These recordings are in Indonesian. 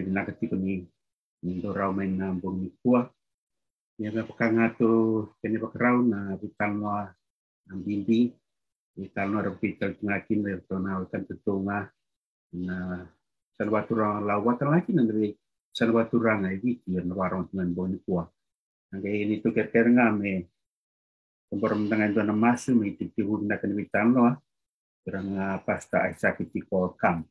na katika mi nindo raw may na bong ni kuwa niya may pakangato kanya pakraw na bitanwa ang bindi bitanwa rapital ngakin na ito na ikan tutunga na salwaturang lawat lagi na nabi salwaturang ay wiki yan warong ng bong ni kuwa ang nah, kaya nito kerker nga may kumbaram dengan doon na masu may titihun na kanibitanwa nga ah, pasta ay sakit ko kam.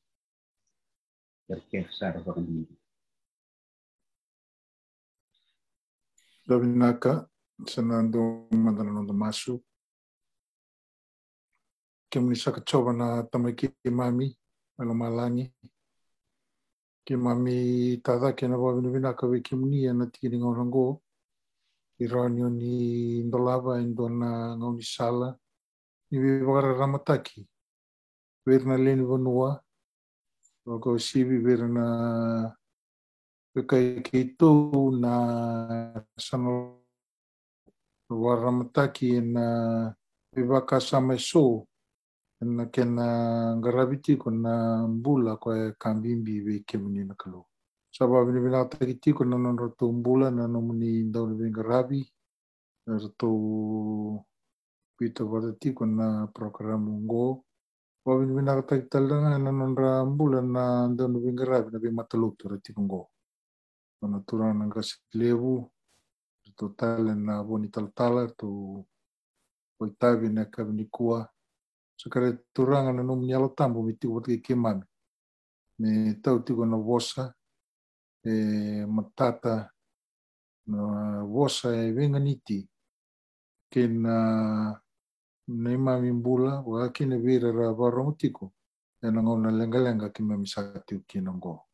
Τ βηνάκα σε να ανντό μανταν οντομάσου και μη σακατσόβ να τα μακή μάμη μελο μάλλάνη και μά μ ταά και να νου ν καβι καικ να ρν ργό ηρώνιονη να γόμη η βη βγαρα ενδονα γονισάλα, να λίν Rogo Sivi Virna Kekaikitu na Sanu Waramataki na Vivaka Samesu na kena garabi ko na mbula ko e kambimbi we kemuni na kalu. Sabab ni bina na non rotu mbula na nomuni ndaun we ngarabi rotu pito vatati ko na program ngoo Wabi binaka talanga na e nonra ambula na dono bingarabi na bima talup tura tikongo. Mana tura na ngasi to total na boni taltala tu oitavi na kabinikua. Sakare turanga na num nyalo tambo miti wati kemami. Me tau tigo na vosa e matata na vosa e venganiti ken na nei mavimbula wakine vira ra varomutiko yana ngona lengalenga ki me misati uki nango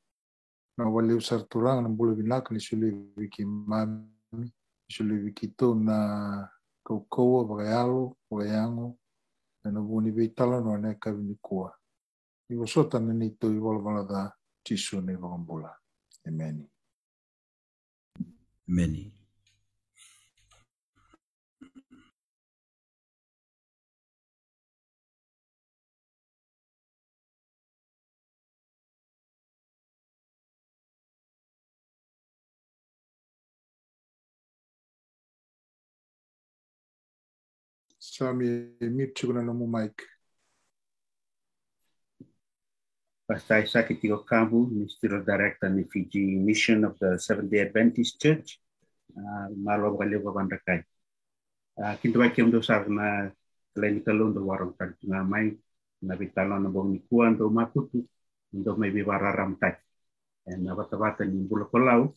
na wali usarturang na bulu binak ni suli wiki mami suli wiki to na kokoa bagayalo bagayango na buni vitala no ne kavini kua i wasota na ni to i walwala da tisu ne vangambula Amen. Amen. 사람이 밉치거나 너무 마이크. Pastor Isaac Itiokabu, Ministerial Director and Fiji Mission of the Seventh-day Adventist Church, uh, malo bali ko bandakai. Uh, Kinto ba kiyong dosar na clinical do warong nga may na bong nikuan do maputu, do may bibararam ramtay. And nabatabatan ni bulaklaw,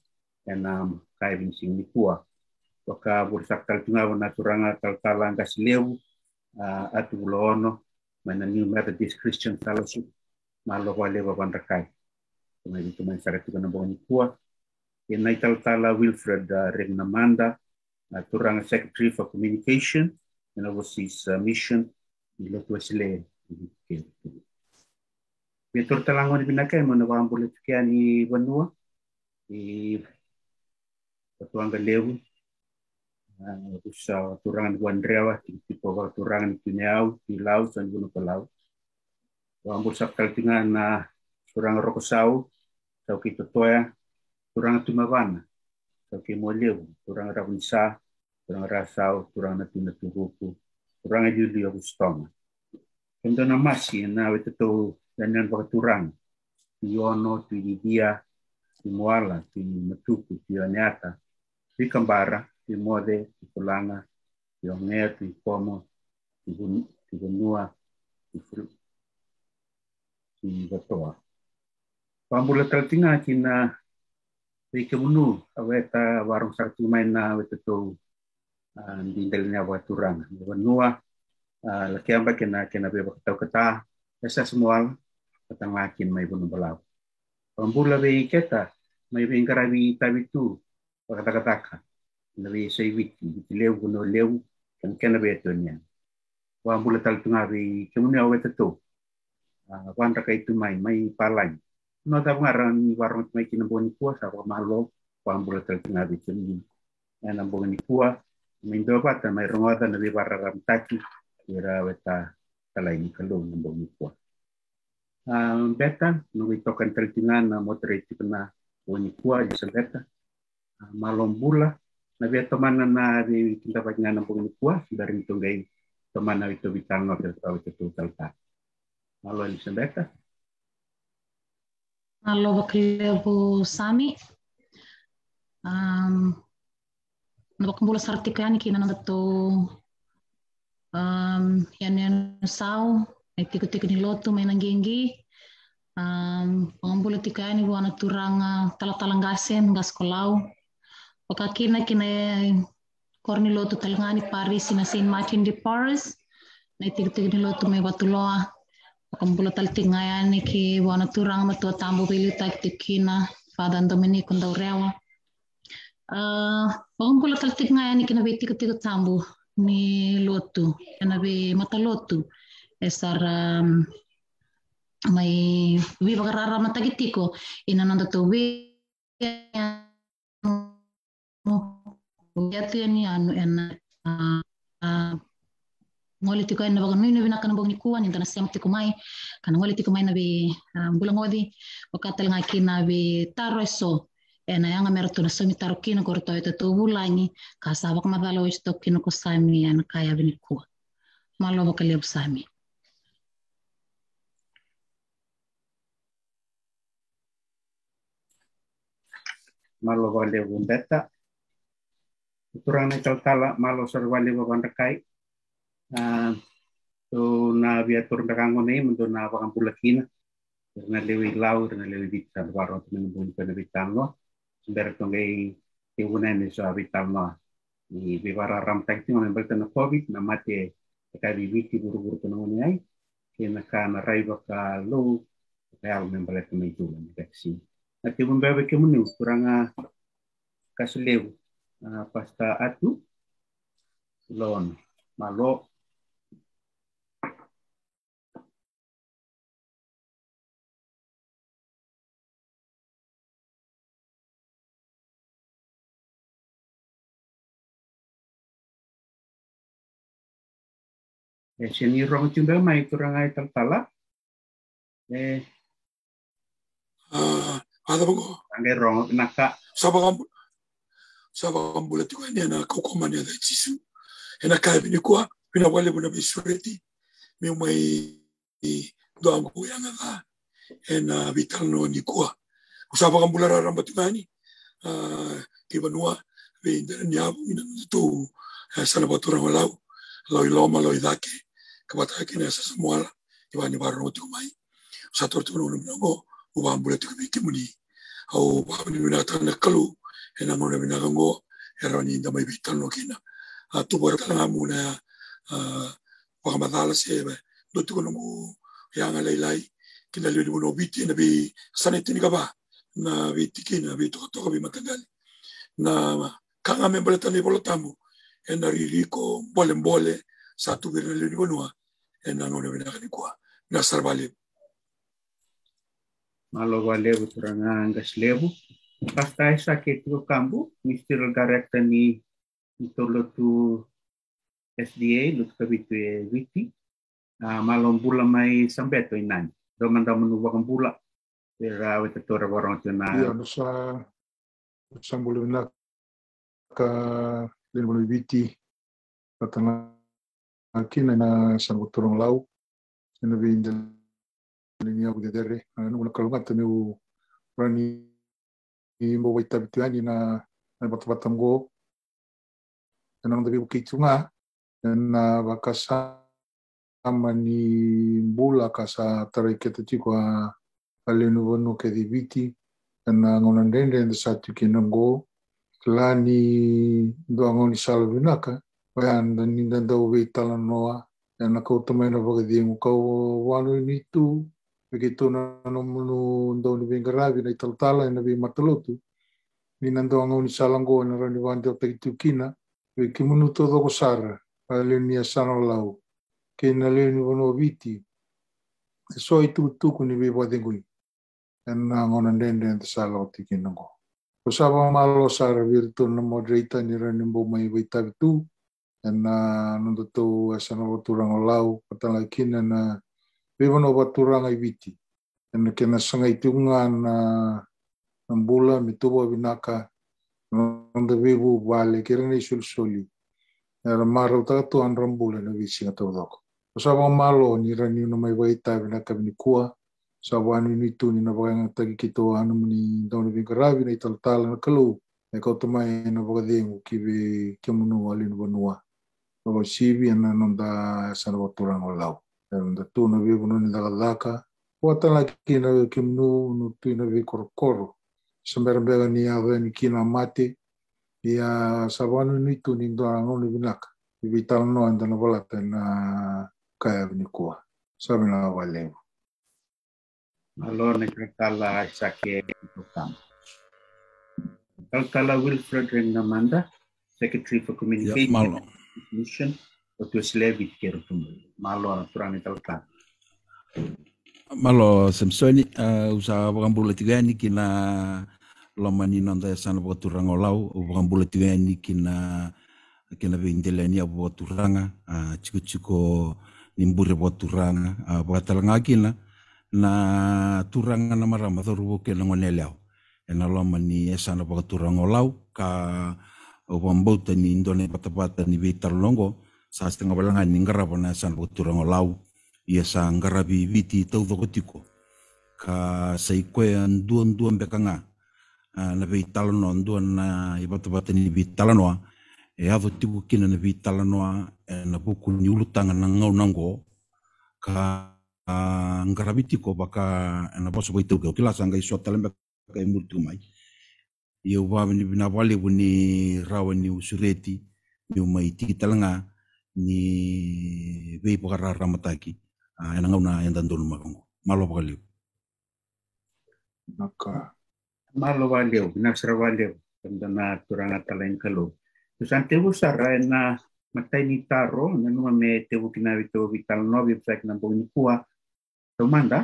and um, kaibin sing nikuan toka bursak tunga wana turanga taltala atu atulono mana New Methodist Christian Fellowship malo wale wabanrakai tuma kumai saratu kana boni kua tal tala Wilfred Regnamanda turanga Secretary for Communication and Overseas Mission di tuasile Pia tortalango ni e di mana wambule tukiani wanua i Patuanga lewu usaha turangan guandrewa di bawah turangan duniau di laut dan gunung pelau wambur sakal tinga na turang sau tau kita toya turang tumawana tau ki moleu turang rakunsa turang rasau turang natina tuhuku turang ajuli aku stoma kendo na masi na wetetu danan turang Yono, metuku di nyata di Kembara di Tipulana, di Tipomo, Tigunua, Tifatoa. Pambula taltinga kina Rikemunu, aweta warung sartu maina aweta tou dindalina waturang. Wanua, lakiamba kena kena bebak tau kata, esa semua petang lakin mai bunu belau. Pambula be keta, mai be tabitu, kata-kataka nari sai wiki leu guno leu kan kana be to nya wa mula tal tunga ri kemuni awe tetu ah, wan ra kai tu mai mai palai no ta ngara ni warung mai kina boni puasa wa malo wa mula tal tunga ri kemuni ana boni mindo pata mai rongota na di barra ramtaki ira weta tala ini kalung na bongi kwa um, ah, beta nungi tokan tertingan na motoriti pena bongi kwa beta ah, malombula nabi ya, teman na ni kita pagi nana nampung ni kuwa dari itong gay teman na ito bitang itu tel tau ito tel ta malo ni sembeta malo baklebu sami um nabakumbulo sa artiko ni kina na to um yan yan saw ay tiko-tiko ni loto may nanggenggi um pangumbulo tika yan iwan turang uh, eh, talatalang gas kolau ఒక కింద కింద కొర్నిలోతు తెలంగాణ పార్వీసిన సెయిన్ మార్టిన్ డి పారిస్ నై తిరు తిగినిలోతు మే వతులోa okambulo tal tingayani ki wana turang matua tambo bili tak tikina fadan domini kundau rewa uh, ah, okambulo tal tingayani kina be tiku tiku tambo ni lotu kina be mata lotu esar um, mai wi mata gitiko ina nanda tu yatuyani anu ena ngoli tiko ena bagan nui nubina kana bogni kuan intana siam tiko mai kana ngoli tiko mai nabe ah, bulang odi wakatel ngaki nabe eh, taro ena yang mera tuna somi taro kino korto itu tu bulangi kasabak madalo isto kino kosami ena kaya bini kuan malo bakal yab sami Malo vale bundeta Ah, na chal tala malo wa wanda kai to na viatur dakango nei mundo na bakan pulakina na lewi lau na lewi bitan waro to men bun pen bitango sembere to i te wuna ne so bitango i wara ram takti men berta na covid na mate ka viviti buru buru to wuni ai ke na ka na wa ka lo real men balet me jula i taksi na te bun bebe ke muni kuranga kasulewu pasta'atu lon malo e seni rong chumbe mai kurang ai tertala e ada apa kok? Ada rong, nakak sabang savakambula ti kueni na mani ada tisu ena kaevini kua vina walevuna visureti mimwei doangu yangava ena vitalanoani kua usavakambula raramba tingani ah, kivanua veinderani avu minanatutou eh, sanavatorangalau loi loma loi dake kavatayakena sasamoala ivani varanogo tikumai usatortivanogona minango uvambula tikuviki muni au vavinivina tana kalu enamuna binaganggo erawani damai bitan lokina atu bor kalamuna pagamadala sebe dotu kono yanga e lailai kina lili buno biti na bi sanitini kaba na biti kina bi toko toko bi matagali na kanga me bola tani bola tamu ena ririko bole bole satu bira lili bunua ena ngone binagani kuwa na sarvale Malo valevo turanga angas lebu. Pasta esa que tu cambu, Mr. lo Itolotu SDA, Lutkavitu Viti, Malombula mai Sambeto Inani. Domandamu Wakambula, era Vetatora Varantina. Iya, nusa Sambulina ka Lenmulu Viti, Patana Kina na Sambuturong Lau, Sinabi Injal Linia Budedere, Nungakalungat, Tamiu Rani mu bitabiteranye na batu batango na ndabibuka ichunga na bakasa kama ni mbula kasa tiko a alenu vonu ke dibiti na ngona ndende nda satu kinango lani ndo ngoni salvinaka wanda ninda nda we talanoa na kautamena vagadi ngukau wanu begitu nanamunu ndau ni vingaravi na ital na vi matalotu ni nando angau ni salango na rani wanda pe tukina ve kimunu todo kosara ale ni asano lau ke na le ni wano viti e so i tu tu kuni vi en na ngona ndende nda salo kina ngo ko sava malo sara virtu na modreita ni rani mbo mai vaita tu e na nando to asano turang lau patala kina na no waturanga i witi. Tena kena sanga i tiunga ah, na nambula, mituwa winaka, nanda wewu wale, kira na isul soli. Nara marau taka tuan rambula na visi ngatau doko. Sawa malo ni rani no mai wai binaka binikua. ka Sawa anu ni tu ni na baga nga kito anu ni don ni na ital tal na kalu. E ka mai na baga de ngu kemunu be banua. sibi na non da sana lau. da tūna vi kunu la laka laka. Ua tala kina we kim nu nu tūna vi korokoro. Samberambega ni awe ni kina mate. Ia savanu ni tūni ndoa ngoni vinaka. Iwi tala noa ndana walata na kaya vini kua. Wilfred Renamanda, Secretary for Communication. Yeah, Mission, Slevit, Kertumuli. malo surani kalka malo semsoni uh, eh, usa bukan bulat tiga ini kina lomani nonton sana bukan turang olau bukan bulat tiga ini kina kina bintele ini abu bukan turanga uh, eh, cukup cukup nimbure bukan turanga uh, eh, bukan telanga lagi na turanga nama ramah thoru bukan ngone leo ena lomani sana bukan turang olau ka Upambauta ni indone patapata ni Vitar Longo, nga balanga ngara bona san nga lau ia sa ngara bi viti tau tiko ka saikoe an duan bekanga na be talano duan na ibatu batani bi talanoa e avo tiko kina na bi talanoa na buku ni ulutanga na ngau nango ka ngara tiko baka e, na boso boitu ke kila iso ka imurtu mai ia uwa ni binawale ni rawa usureti ni umaiti talanga ni vei pakara ramataki uh, ah, ena ngauna e tantonu makongo malo pakaleu maka malo valeu nasra valeu tandana turanga talain kalu tusan tebu sara ena matai ni taro ano na numa me tebu kinavi tebu vital novi psak na bongi kua tomanda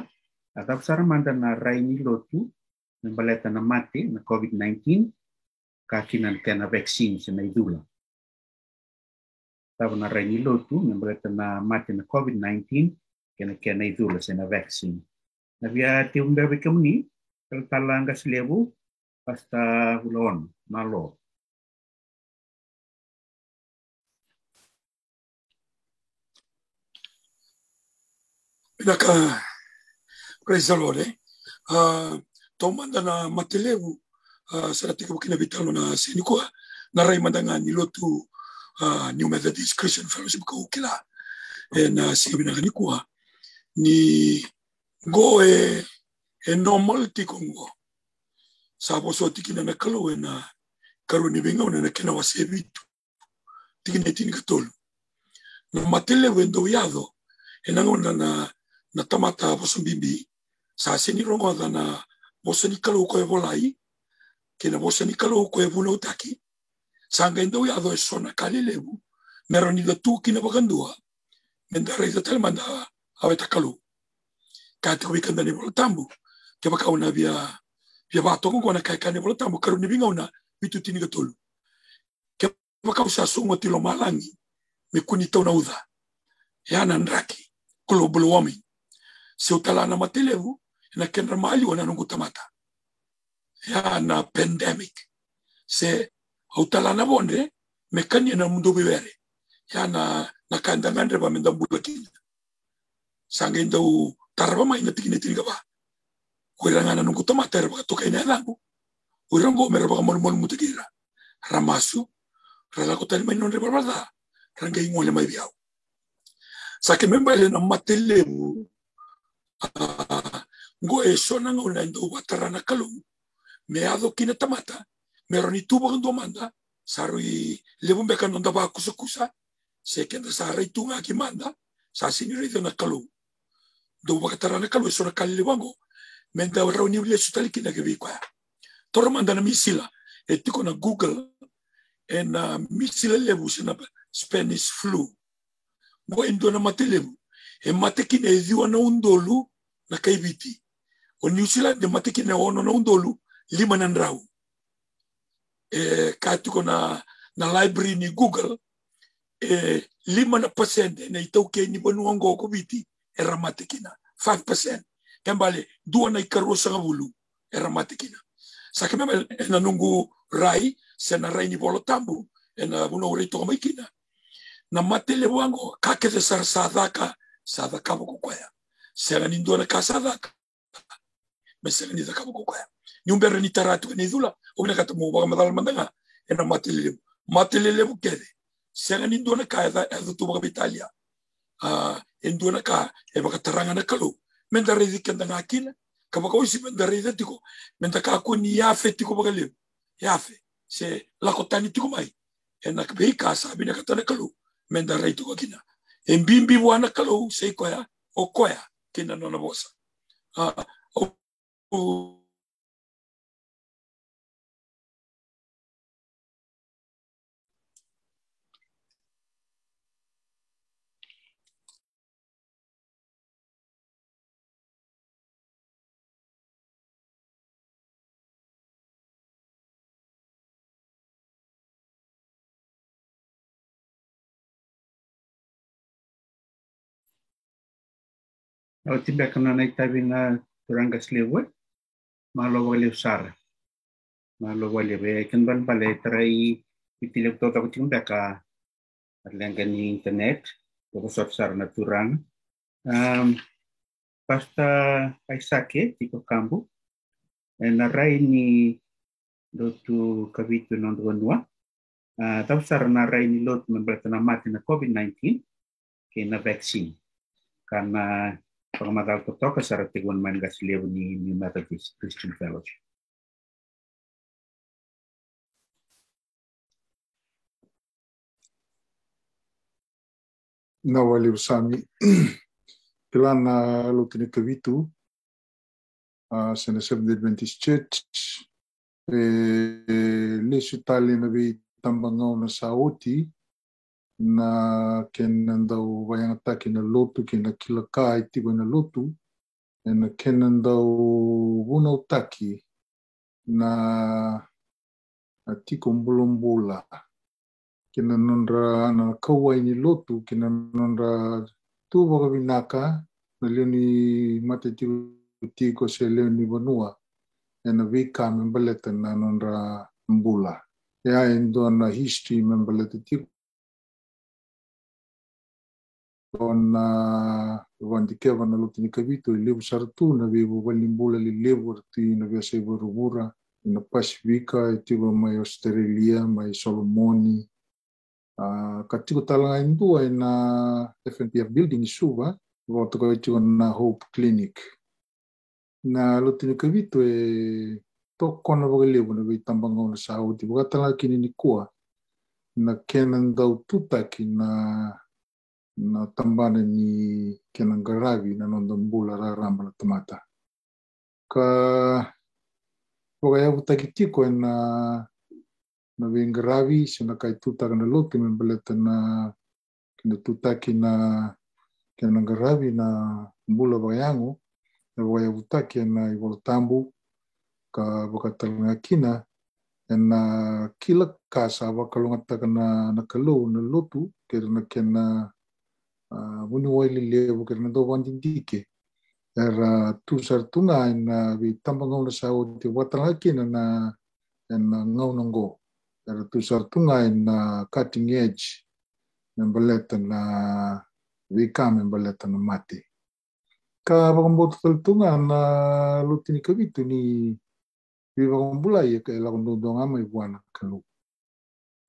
atap sara manda na rai lotu na baleta na mate na covid-19 kakinan kena vaccine sa na lavana regny lotu miambaretana matina covid-19 kenakeana izolazana vaccine avy ah, teombe avy amin'ny talatala angasilevo pasta vulaon malo Inaka, praise the Lord, eh? Uh, ah, taumanda na matelevu uh, ah, saratika wakina vitalo na senikoa na raimandanga nilotu uh, ah, New Methodist Christian Fellowship ka ukila e eh, na sigabi na kanikua ni go e e eh, normal ti kongo sa po so tiki na nakalo e na karu ni binga na kena wasi ebitu tiki na tini katolu na matele wendo yado e eh, nango na na na tamata bosom bibi sa sini rongo na bosom ni kalu ko e volai kena bosom ni kalu ko e vulo utaki sangendo ya dos e sona kale lebu meroni tu kina menda reisa tal manda a takalu kati ni una via via bato ko na kai ni bolo tambu ni binga una bitu que gatolu ke usa su tilo malangi me na uda ya na ndraki kulo se utala na na kenra mali wana nunguta mata... ya na pandemic se hautalana vonre mekania na mundu bivere yana na kanda mandre ba menda bulatin sange ndau tarba mai na tikine tinga ba ngana nungu toma terba to kaina langu urango ba mon mon mutikira ramasu rala ko tani mai non reba ranga i ingole mai sa ke memba le na matelemu ngo e shona ngo na ndo na kalu meado kina tamata meron itubang domanda, sarui lebum bekan nonda ba kusa kusa, second sarai tunga ki manda, sa sinurito na kalu. Do katara na kalu, so na kaliwango, oh. menda raw ni ulit sutali kina gabi ah. Toro manda na misila, etiko na Google, and uh, misila lebu sa Spanish flu. Mo endo na matelebu, e matekin e diwa na undolu na kaibiti. O New Zealand, e matekin ono na undolu, lima na e ka tuko na na library ni google e lima na percent na itau ke ni banu ongo ko biti e ramatikina 5 percent kembali dua na ikaru sanga bulu e ramatikina saka mema na nungu rai sena rai ni bolo tambu e na bunu ori to maikina na matele wango ka ke sar sadaka sadaka ko kwaya sena ni dua na ka sadaka mesela ni sadaka ko kwaya nyumbere ni taratu ni zula ogna kat mo ba madal mandanga ena matilele matilele bukede sanga ni ndona ka za za tu ba ah a endona ka e ba taranga na kalu menda rezi kenda ngakina kaba ko si menda rezi tiko menda ka ko ni yafe tiko ba le yafe se la kotani tiko mai ena ka be ka sa bina na kalu menda rezi tiko kina embimbi wana kalu se ko ya kina nona bosa a Kalau tidak kena naik tapi na turang kas lewe, malo wale usar, malo wale be kan ban pale trai pitilek to tapi tiung daka, atlengkan internet, toko sot sar na turang, um, pasta paisake tiko kambu, e eh, na rai ni lotu kavitu non dua nua, uh, tau sar na rai ni lotu membelatana mati na covid-19, kena vaksin. Karena Pangamatal ko to kasi arating one man God's live ni, ni Methodist Christian Fellowship. Nawali no, ko sami. Kailan na lutin ito vitu uh, sa Seventh Adventist Church. Eh, Lesu tali na bi tambang ngaw na sa oti. Uh, na kenandau waiangata na lotu kina kilakai tigo na lotu e na kenandau wunautaki na na tiko mbulambula kena nonra na kauaini lotu kina nonra tuwakavinaka na leoni matetigo tiko se vanua e na vika membaleta na nonra mbula ea e doa na history membaleta tiko na uh, vandikevana lotinikavito i levo saratuna veivo valimbola lelevo ti naviasai varovura ina pasifika i tiva mai australia mai solomoni uh, ka tiko talagaidua ina fnpf uh, building i suva vaotoko i tiko na hope clinic na lotinikavito e tokona vakalevo na ona vei tambagauna sauti vakatalakininikua na kena dau tutaki na na tambana ni kinangaravi na nondombula ra ramba na tamata. Ka waka yavu takitiko e na na vengaravi se na kaitutaka na loki membeleta na kinatutaki na kinangaravi na mbula wayangu e e na waka yavu na ivolotambu ka waka talangakina na kila kasa waka na nakalu na lotu kera na munuwai le lebu wo kena do wan dike er tu sar tunga in vi tampangau le sa o te watanga kina na en ngau nongo er tu tunga in cutting edge membaleta na vika membaleta na mati. ka wakambot tunga na lutini kavitu ni viva bulai ya ka ela kondodonga mai buana kalu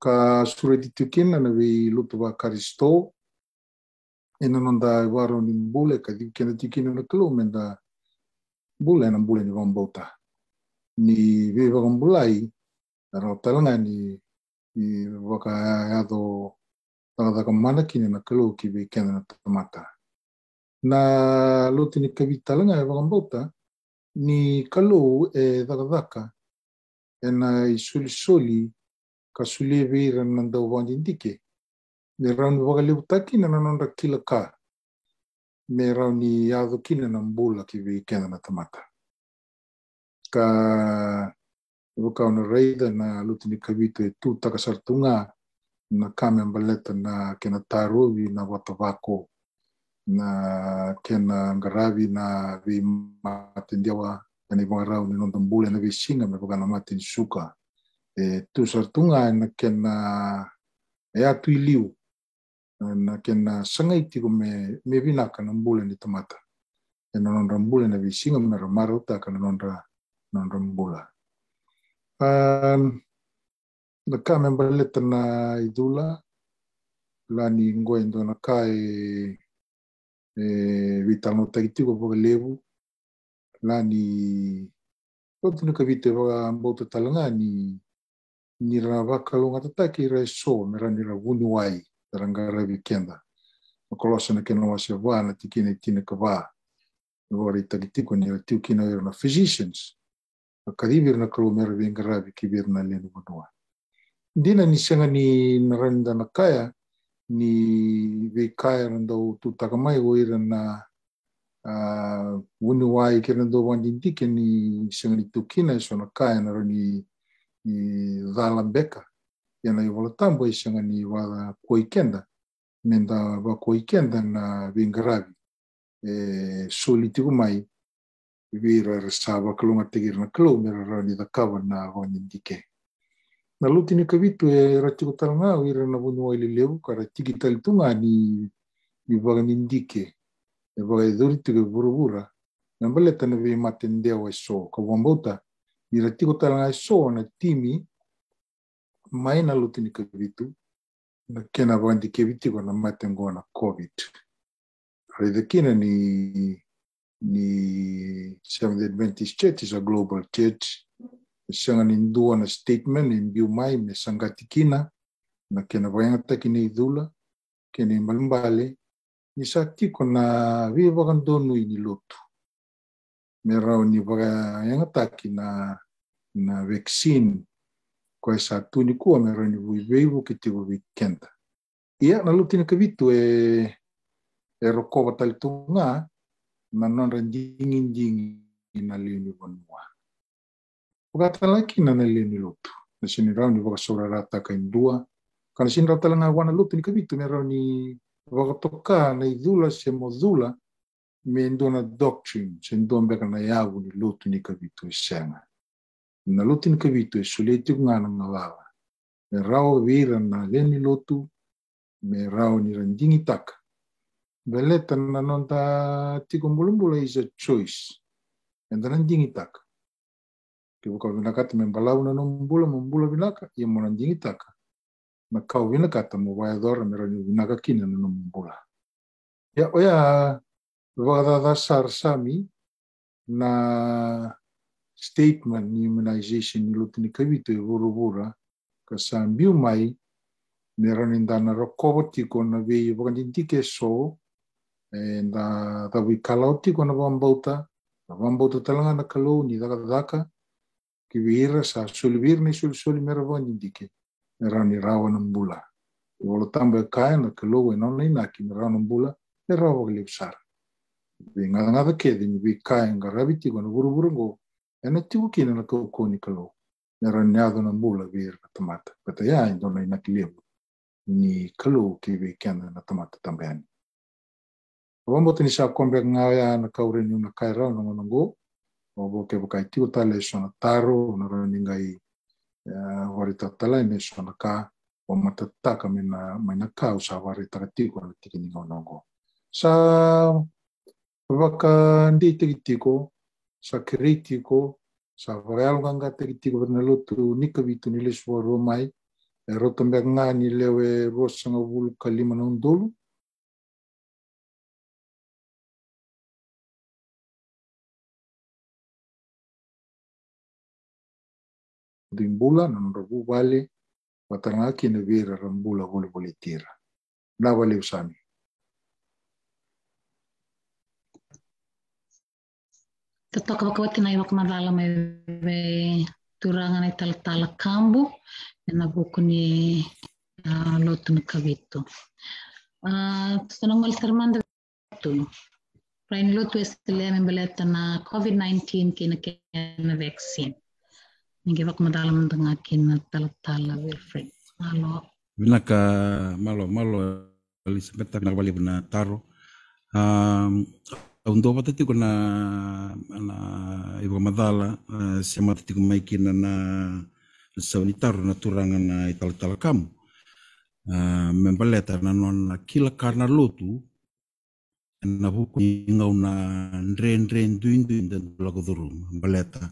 ka sure ditukina na bi lutu va karisto non da waro ni bule ka di kena tiki na klo men da bule na bule ni wambota ni viva gambulai ro talanga ni ni waka ya do tala ka mana kini na klo ki be kena na tamata na loti ni kavi talanga e wambota ni kalo e daka daka e na i suli suli ka suli e veira na da wandindike Ny raha na vakaleotakinana anao ndrakilaka me raha ny avokinana mbolaky veikenana tamata ka vakavana raida na lutini kavito e tu takasartunga na kame ambaleta na kena tarovi na watavako na kena garavi na vei matendiawa na vangarau ni nondambula na vei singa me vakana matin suka e tu sartunga na kena e atu iliu na kena sagai tiko meme vinaka na bula ni tamata ena nodra bula ena veisiga mera marautaka na nora odrabulaa na ka me baleta na icula lani qo e dua na ka ee veitalanataki tiko vakalevu lani ratuni kavita vakabauta tale ga ni nira vakalougatataki ira eso me ra nira vuniwai rangaravi kenda. No kolosana ke no ase wa na tikine tina ka wa. Nori tagitiku ni la tiu kina era na physicians. A kadivir na kalu mera vingaravi ki vir na lenu vanua. Dina ni sanga ni naranda na kaya ni vekaya randau tu takamai o ira na wunu wai ki randau wandindike ni sanga ni tukina iso na kaya na rani i dhalambeka. yana iwala tambo ishinga ni iwala koikenda, menda wa koikenda na vingaravi, e, soli tiku mai, vira rasaba kalunga tegir na kalu mera rani da kawa na wani dike. Na luti ni kavitu e ratiku talanga wira na wunu wa ili lewu kara tiki talitunga ni iwaga ni dike, iwaga idhuri tiku burubura, na mbale tana vi matendewa iso, e kawambauta, ni ratiku talanga iso e na timi, mai na lotu ni kavitu na kena vakadikevi tiko na mate qo na covid raica kina ni ni seventh advantise churches a global church e sega ni dua na statement e biu mai me sagati kina na kena vakayagataki e e na i cula kena ibalebale ni sa tiko na veivakadonui ni lotu me rau ni vakayagataki na na vaccine koe sa tūni kua me rani wui weivu ki te wui kenta. Ia na lutina ka vitu e, e rokowa tali tunga na nonra jingi jingi na lini wanua. Wakata laki na na lini lotu. Na sini rau ni wakasora rata ka indua. Kana sini rata langa wana lutu ni ka vitu me rau ni wakatoka na idhula se modhula me indua na doctrine, se indua mbeka na yavu ni lutu ni ka vitu isenga. na lotu ni kavito e sule tiku ngana wawa. Me rao na leni lotu, me rao ni randingi taka. Veleta na nonta mbulumbula e is a choice. And randingi taka. Ke waka vinakata me mbalau na nombula, mbula vinaka, ia mo randingi taka. Na kau vinakata mo waedora me rani vinaka kina na nombula. Ya oya, wakadada sar sami, na statement humanization lutini kavitu e vorovora ka sa mai ne ranindana rakovati kona vei vakantintike so e da tavi kalauti kona vambauta na vambauta talanga na kalou ni dakadaka ki veira sa sulivir ni sulisuli mera vakantintike ne rani rawa na mbula e volotamba e kaya na kalou e nona inaki me rawa na mbula e rawa vakaliu sara ve ngadangada kedi ni vei kaya nga raviti kona vuravura go metto ke no na ko ko ni ka ro na ran nado na bu ra be ra ya in na i ni ki ro ki be na tamata tambayani ma ta ta me han ro bo to ni sha ko be ngwa ya na ka u ni no na ka i ra na mo na go mo bo ke bu ka i ti go ta n na ta ro no ro ni ngai ya ho ri ta ta ra i me sho na ka o ma ta ta ka me na ka o na go sa wo ka n di ti ti sa kiriti sa varealga nga te kiti governelo tu nika vitu ni leswa romai, e rotambe nga ni lewe rosanga vulu kalima na undolu, dimbula na vale watanga kina vera rambula vole vole tira. Na vale usami. Tetok Tatokavakavati naiwaka madala mai ve turanga nai talatala kambu ena buku ni lotun kavitu. Tutanongal termanda tu. Prain lotu estelea membeleta na COVID-19 kina kena vaccine. Ninge waka madala mandanga kina talatala Wilfred. Malo. Bila ka malo malo Elizabeth nak balik benar taro. Auntovatati kuna na ibu madala siamatati kuma ikina na saunitar na turanga na itala kamu. Membeleta na nona kila karna lotu na huku ingau na ndren ndren duin duin dan lagu durum beleta.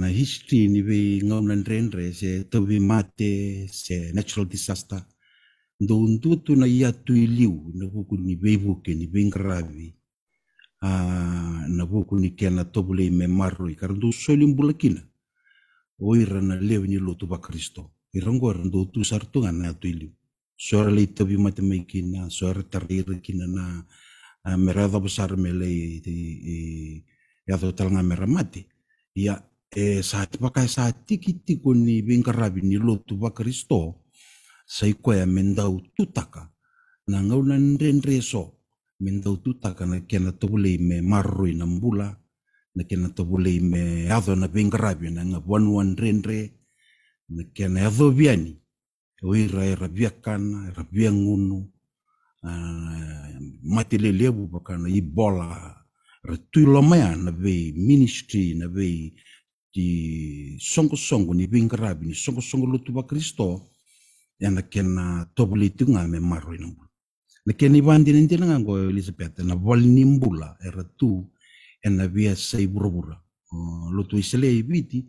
Na history ni be ingau na ndren ndren se tabi mate se natural disaster. Ndo untu tu na iya tu iliu na huku ni be buke ni be ngravi. Ah, na vuku ni tiana tovule i me marro i karandu soli mbulakina o ira na leu ni ba Kristo, i rango randu tu sartunga na tu iliu suara lei tavi matamaikina suara tarira kina na mera davasar mele i yado talanga mera mati ia e saat pakai e saat tiki tiko ni bingkarabi ni lotu kristo sai koe mendau tutaka na ngau na ndrendre so mindaututaka na kia na tavulei me maroroi na mbula, na kena na tavulei me aco na peiqaravi na nga vanuan drēdrē na kia eh, na acoviani oira e raviakana e raviagunu matelele avu pakana i bola ra tuilomea na vei ministry na vei songo songo ni veiqaravi ni songo lotu vakristo ia e na kia na tavulei tuga me maroroi na bula nekenivandininjeleŋa go elizabeth na valnim bula era tu ena via sai buravura ah, lotu iselei viti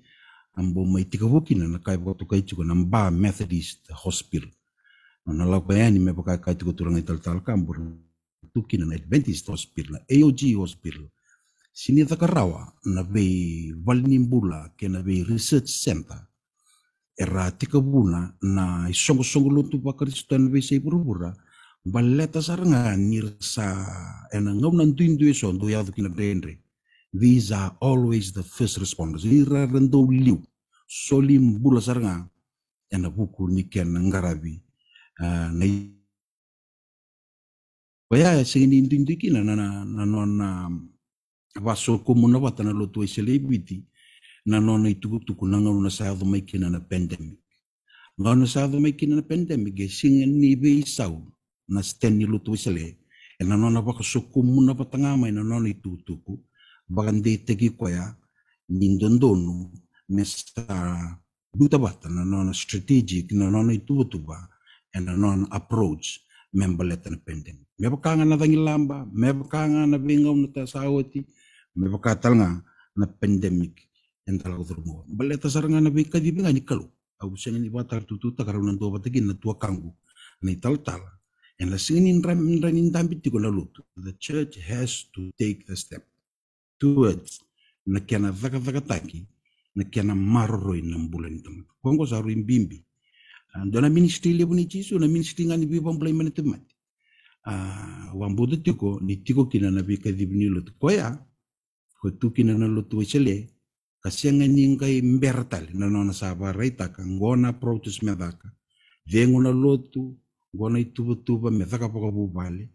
ambo mai tikavokina na kai vakatukaituka na ba methodist hospital na laukaeni me vakakaitukaturanga italatalaka kambur. tukina na adventist hospital na aog hospital sini takarawa na vei valnim bula ke na vei research center era tikavuna na isongosongo lotu vakaristo na vei sai buravura Valletta Sarangan, Nirsa, and Ngawnan Tinduison, Duyadu Kinadendre. These are always the first responders. Ira Rendo Liu, Solim Bula Saranga, and Abuku Niken Ngarabi. Kaya sa inintindiki na na na na na na waso ko muna wata na loto ay celebrity na no na itukutuku na ngano na sa mai kina na pandemic. Ngano na sa may kina na pandemic, eh, sing ni be isau na sten ni lutu sele e na nona baka suku muna pa tanga mai na nona i tutuku bakan de tegi koya nindondonu mesa duta bata na nona strategic na nona i tutuba e na nona approach membaleta na pandemic, meba kanga na me meba kanga na bingau na tasawati meba katalnga na pandemic yang telah kuturmu. Balik tasar ngana bika di bika nikalu. Abu sengen iba tar tutu takar unan tua batagi na tua kanggu. Ni tal tala. Unless in the church has to take the step towards na kiana vakavaka taki na kiana maroroi na mbula ni tamata kuango za roi mbimbi ah, na ministry lebu ni chisu na ministry ngani bi pambula imani tamati ah, wambuda tiko ni tiko kina na bika dibni lot koya ko tu kina na lot wesele kasianga ninga imbertal na nona sa ba raita ka ngona protus medaka vengu na lotu gona ituba-tuba methaka paka bubale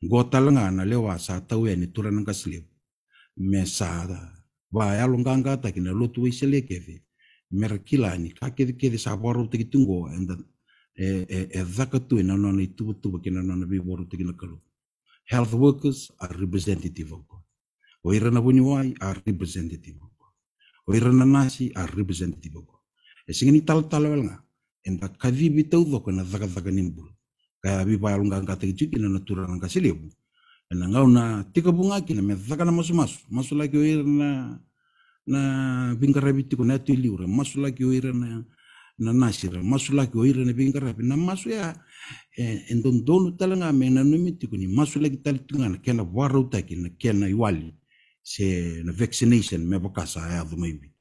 go talangana le lewa sa tau ya ni turana ka slip me ba ya longanga ta kina lo isele kefe merkilani ka kede ke sa boru te kitungo enda e e e zaka tu na no ni tuba kina no na bi boru te kina kalu health workers are representative of God o irana bunyuai are representative of God o irana nasi are representative of God e singani tal talwelnga enda kadibi tau doko na zaka zaka nimbulu bipa alunga kata kecil kina na tura na kasilibu na ngau na tika bunga kina me thaka na masu masu masu laki oira na na bingkarabi tiko na tu liura masu laki oira na na nasira masu laki oira na bingkarabi na masu ya eh, endon donu talanga me na numi tiko ni masu laki tali tunga na kena wara utaki na kena iwali se na vaccination me bakasa ya dhuma ibiti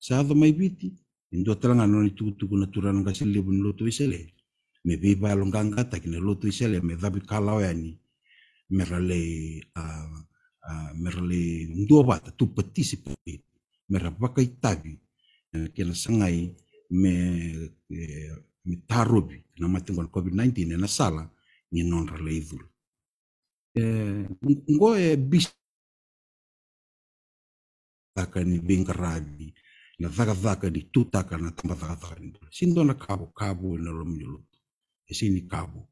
sa dhuma ibiti ndo talanga no ni tuku tuku na tura na kasilibu ni loto isele me longanga ta kine lotu isele me kala o yani a a e, me rale ndua bata tu participate mera rabaka itavi ke kena sangai me me tarobi na matengo covid 19 e na sala ni non rale idul eh ngo e bis taka ni bingarabi na zaka zaka ni tutaka na tamba zaka zaka ni sindona kabo kabo na lomnyolo esini kabu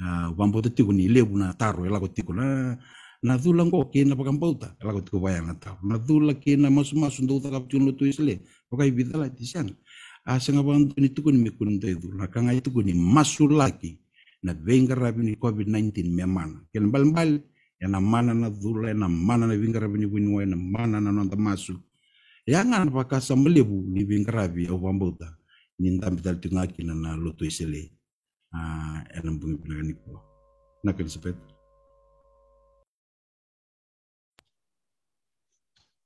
uh, wambo te tiku ni ah, lebu na taru ela tiku na na dula ngo ke na pauta ela tiku bayang na taru na dula ke na masu masu ndo ta kapti no tuis le pakai bidala tisan a senga bantu ni tuku ni mikun te na kanga ni masu laki na venga rabi ni covid 19 memana kel bal bal na mana na dula na mana na venga rabi ni wai na mana na nonta masu ya ngan pakasa melebu ni venga rabi au wambauta ni ndambital tingakina na lotu isele uh, ah, elam bungi pinaganik po. Nak Elizabeth?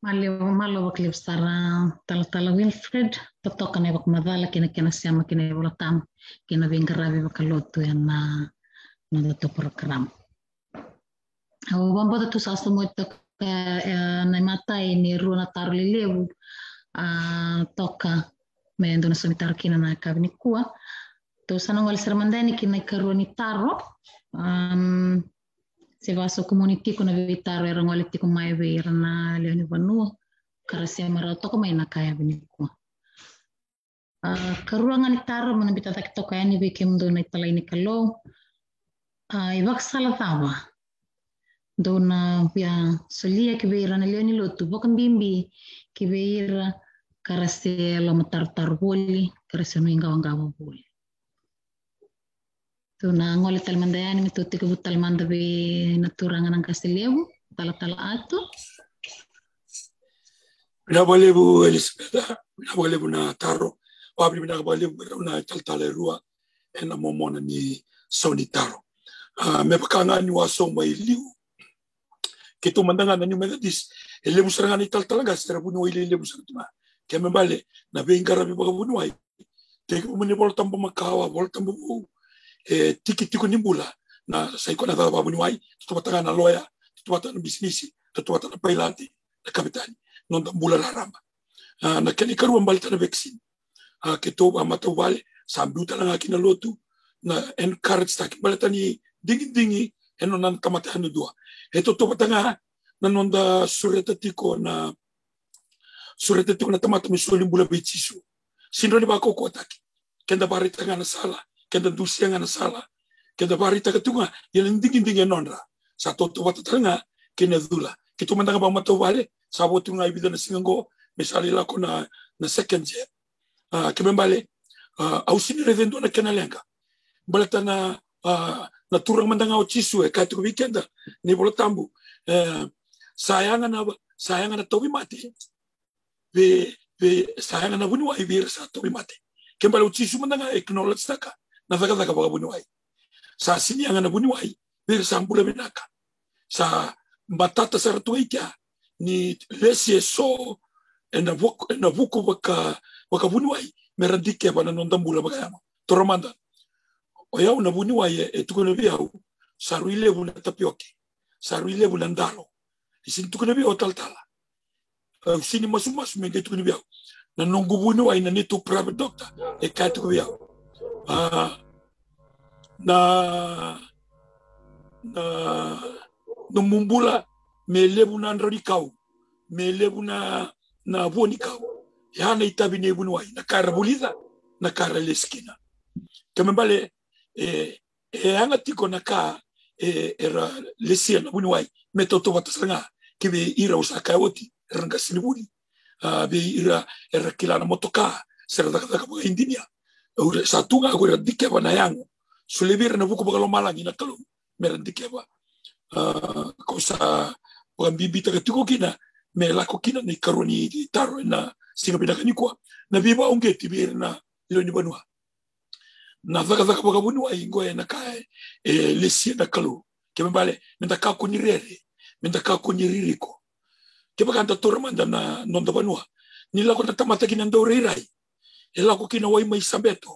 Malo malo waklip sara tala tala Wilfred toto kane wak madala kina no, kina no siama kena no wala tam kina vinggarabi wakalotu yan na nada to program. O bambo tu sa sumo to na mata ini runa taru lelevu ah, toka me ndona somitar kina na kavinikua. Gitu. sono Walser Sermandeni che ne caroni tarro. Um, se vaso community tarro ya, erano oletti con mai verna leoni vanu kara se mara toko mai nakaya bini kwa. Uh, ni tarro mana bita tak toko eni ya, be kem do nai talai ni kalo. Uh, Iwak salah tawa. Dona via solia ki vera na leoni lotu bokan bimbi ke vera kara se lo matar tarwoli kara se no boli tuna ngole talmandayani mi tutti ke buttal manda be natura nganan kastelebu tala tala atu na bolebu elisabetta na bolebu na taro wa bi na bolebu na tal tala rua ena ni soni taro me pakanga iliu kitu mandanga na ni methodist ele musaranga e ni tal tala gastra bunu ile ile musartuma kemembale na be ingara bi bakabunuai Teka pemene bol e, tiki tiko ni saiko na saikona tata wabuni wai tutuwatanga na loya tutuwata na bisnisi tutuwata na pailanti na kapitani nonda mbula la ramba uh, na kani karua mbali tana vaccine uh, ke tau amata wale sambiu tana ngaki lotu na encourage taki mbali tani dingi dingi eno nan kamata hanu dua he tutuwatanga na nonda sureta tiko na sureta tiko na tamata misuli bula bichisu sindro ni bako kotaki kenda baritanga na sala kada dusia ngana sala parita barita yang dingin dingin nonra satu tua tetangga kena dula kita mendang bang mata wale sabo tunga ibida na singango misalnya laku na na second year uh, kembali uh, ah, au sini revendo na kena lenga balata na uh, ah, na turang mendang au cisu e eh, kaitu weekend ni bola tambu uh, eh, sayang na sayang na tobi mati be be sayang na bunu ai bir sa tobi mati kembali au cisu acknowledge taka na navakavaka vakavoniwai sa sinianga navoniwai vere sa mbula menaka sa mbatata sa ratoaika ni lesi eso ena vuku vaka vakavoniwai merandike vananonda mbula vakayama toromanda oyau navoniwai etukunevi e au sa ruilevu na tapioke sa ruilevu na ndalo isini tukunevi o talatala uh, sini masumasu menge tukunevi au na nonguvuniwai na nitu private doctor e kai tukunevi uh, na na numumbula melebu na ndroni kau melebu na na voni yana itabi ne bunu wai na karabuliza na karaleskina kamembale eh, e anga tiko na ka e era lesia na bunu wai metoto watasanga kibe ira usaka oti ranga siniburi uh, ah, be ira era kilana motoka sera daga ka indinia satunga agora dikeba na yango sulebire na buku bakalo malangi na kalu mera dikeba ah, kosa bambibi taka tuko kina me lako kina ni karoni taro na singa pinaka ni kwa na biba unge tibire na ilo ni banua na zaka zaka baka bunua ingo na kae e, lesie na kalu kebe bale nenda ka kunirere nenda ka kuniririko kebe kanta tormanda na nonda banua nila lako tamata kina ndore e lako kina wai mai sabeto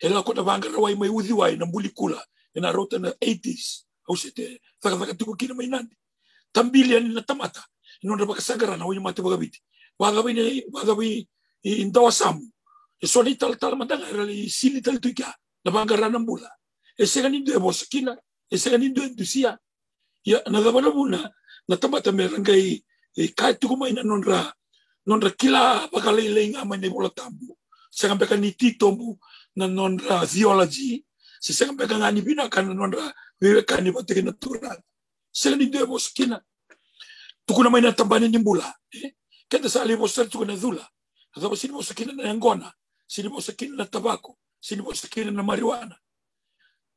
e lako ta vangara wai mai uthi wai na mbuli kula e na rota na 80s au se te thaka tuku kina mai nandi tambili ani na tamata non da bakasagara na wai mate bagabiti wagawi ne wagawi indawa samu e soni tal tal matanga era le sili tal tuika na vangara na mbula e sega ni de boskina e sega ni de dusia ya na gabana buna na tamata merangai e kai tuku mai na non ra kila bakalei lenga mai ne bola tambu sekampe ni titomu na nonra theology se sekampe ka ngani bina kana nonra wewe kani bateke na turan se ni debo skina tukuna maina tambani ni mbula eh? kenda sali bosari tukuna dhula adhabu sini bosakina na ngona sini bosakina na tabako sini bosakina na marijuana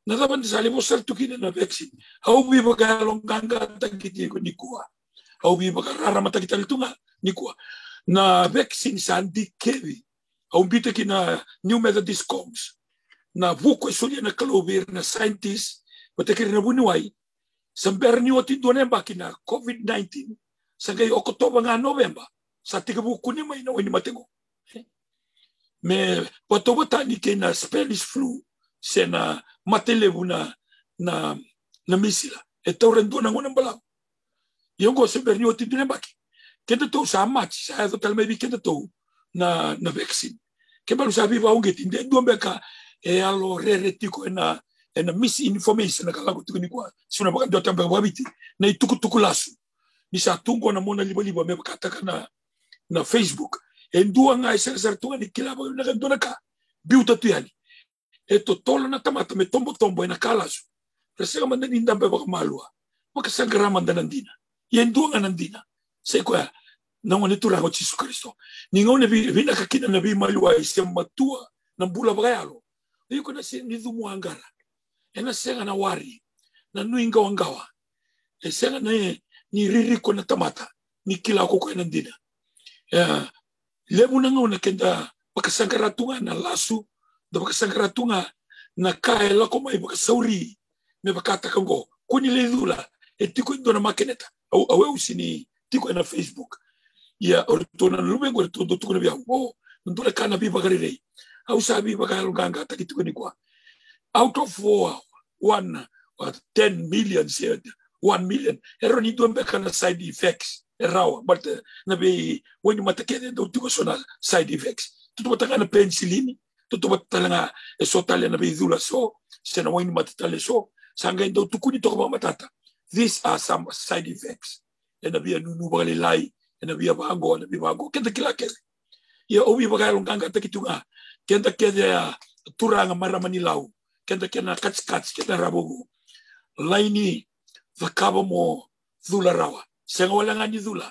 na daba ni sali na vaccine au biba longanga takiti ko nikua au biba ka rara mata kita litunga nikua na vaccine sandi kevi a onbidaki na new methodist coms na vuko isuli na kalubir na scientist watakir na buniwai samber ni wati donemba na covid-19 sangay okotoba nga november sa buku kuni mai na wani matego me patobata ni ke na spanish flu se na matelebu na na na misila e torrendo na ngona yongo yo go samber ki kenda to sa match sa to talmebi kenda to na, na vaccine. Ke baru sabi wa unge tinde dua beka e alo re retiko e na e na misinformation na kala kutuku ni kwa suna baka dota beka wabiti na ituku tuku lasu. Ni sa tungo na mona libo libo me na na Facebook. E dua nga ser ser tunga ni kila na dona ka biuta tu yani. E to tolo na tamata me tombo tombo e na kalasu. Rasega mandani ndambe baka malua. Maka sangrama ndanandina. Yen dua nga nandina. Sequoia. na wanitulago Jesu Kristo. ni ne bi na kakina na bi malua ise matua na bula bagayalo. Niko na ni nidumu angara. Ena senga na wari na nuinga wangawa. E senga na ni ririko na tamata ni kila koko ko nandina. Ya lebu na ngona kenda pakasangaratunga na lasu da pakasangaratunga na kae la ko mai pakasauri me pakata kango. Kuni le dula etiko ndona makeneta. Au au e usini tiko e na Facebook. ia ya, o le tona na lume ngore tona tuku na biau o nantole kana bi rei au sa bi bagaloganga takitukani kwa out of four one or uh, ten million here one million ero ni dua kana side effects error, but uh, na be wani matakene do tuko sona side effects tutu matanga na penicillin tutu matanga na eh, so tale na be zula so se na matatale so sanga do tukuni ni toko matata these are some side effects ena be anu nu bale lai ena via vago ena via go kenta kila kese ia ovi vagai longanga te tunga kenta kese ya turanga mara kenda kenta na kats kats kenta rabogu laini vakava mo zula rawa senga wala ngani zula.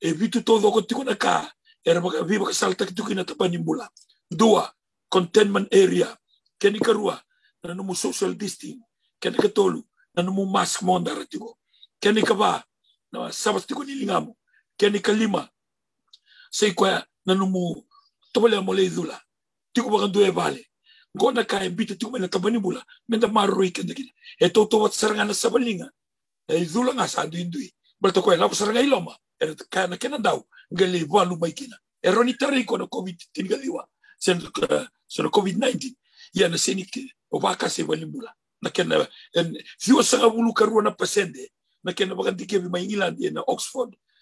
e vitu todo ko tikuna ka era sal viva ka salta kitukina tapani mbula dua containment area keni karua na no social distancing keni ketolu na no mask mondara tigo keni kava na sabat ni nilingamu kiani kalima sei kwa ya e na numu tobole amole idula tiku bakan dua bale ngona kai bitu tiku mena tabani bula menda marroi kendi kini e to to wat saranga na sabalinga e idula nga sandu indui bal to e lapu saranga iloma e kaya na kena dau ngale balu maikina e roni tari na covid tingaliwa sen sen covid 19 ya na seniki obaka se balimbula e na kena fiwa sanga bulu karua na pasende na kena bakan dikebi maingila na oxford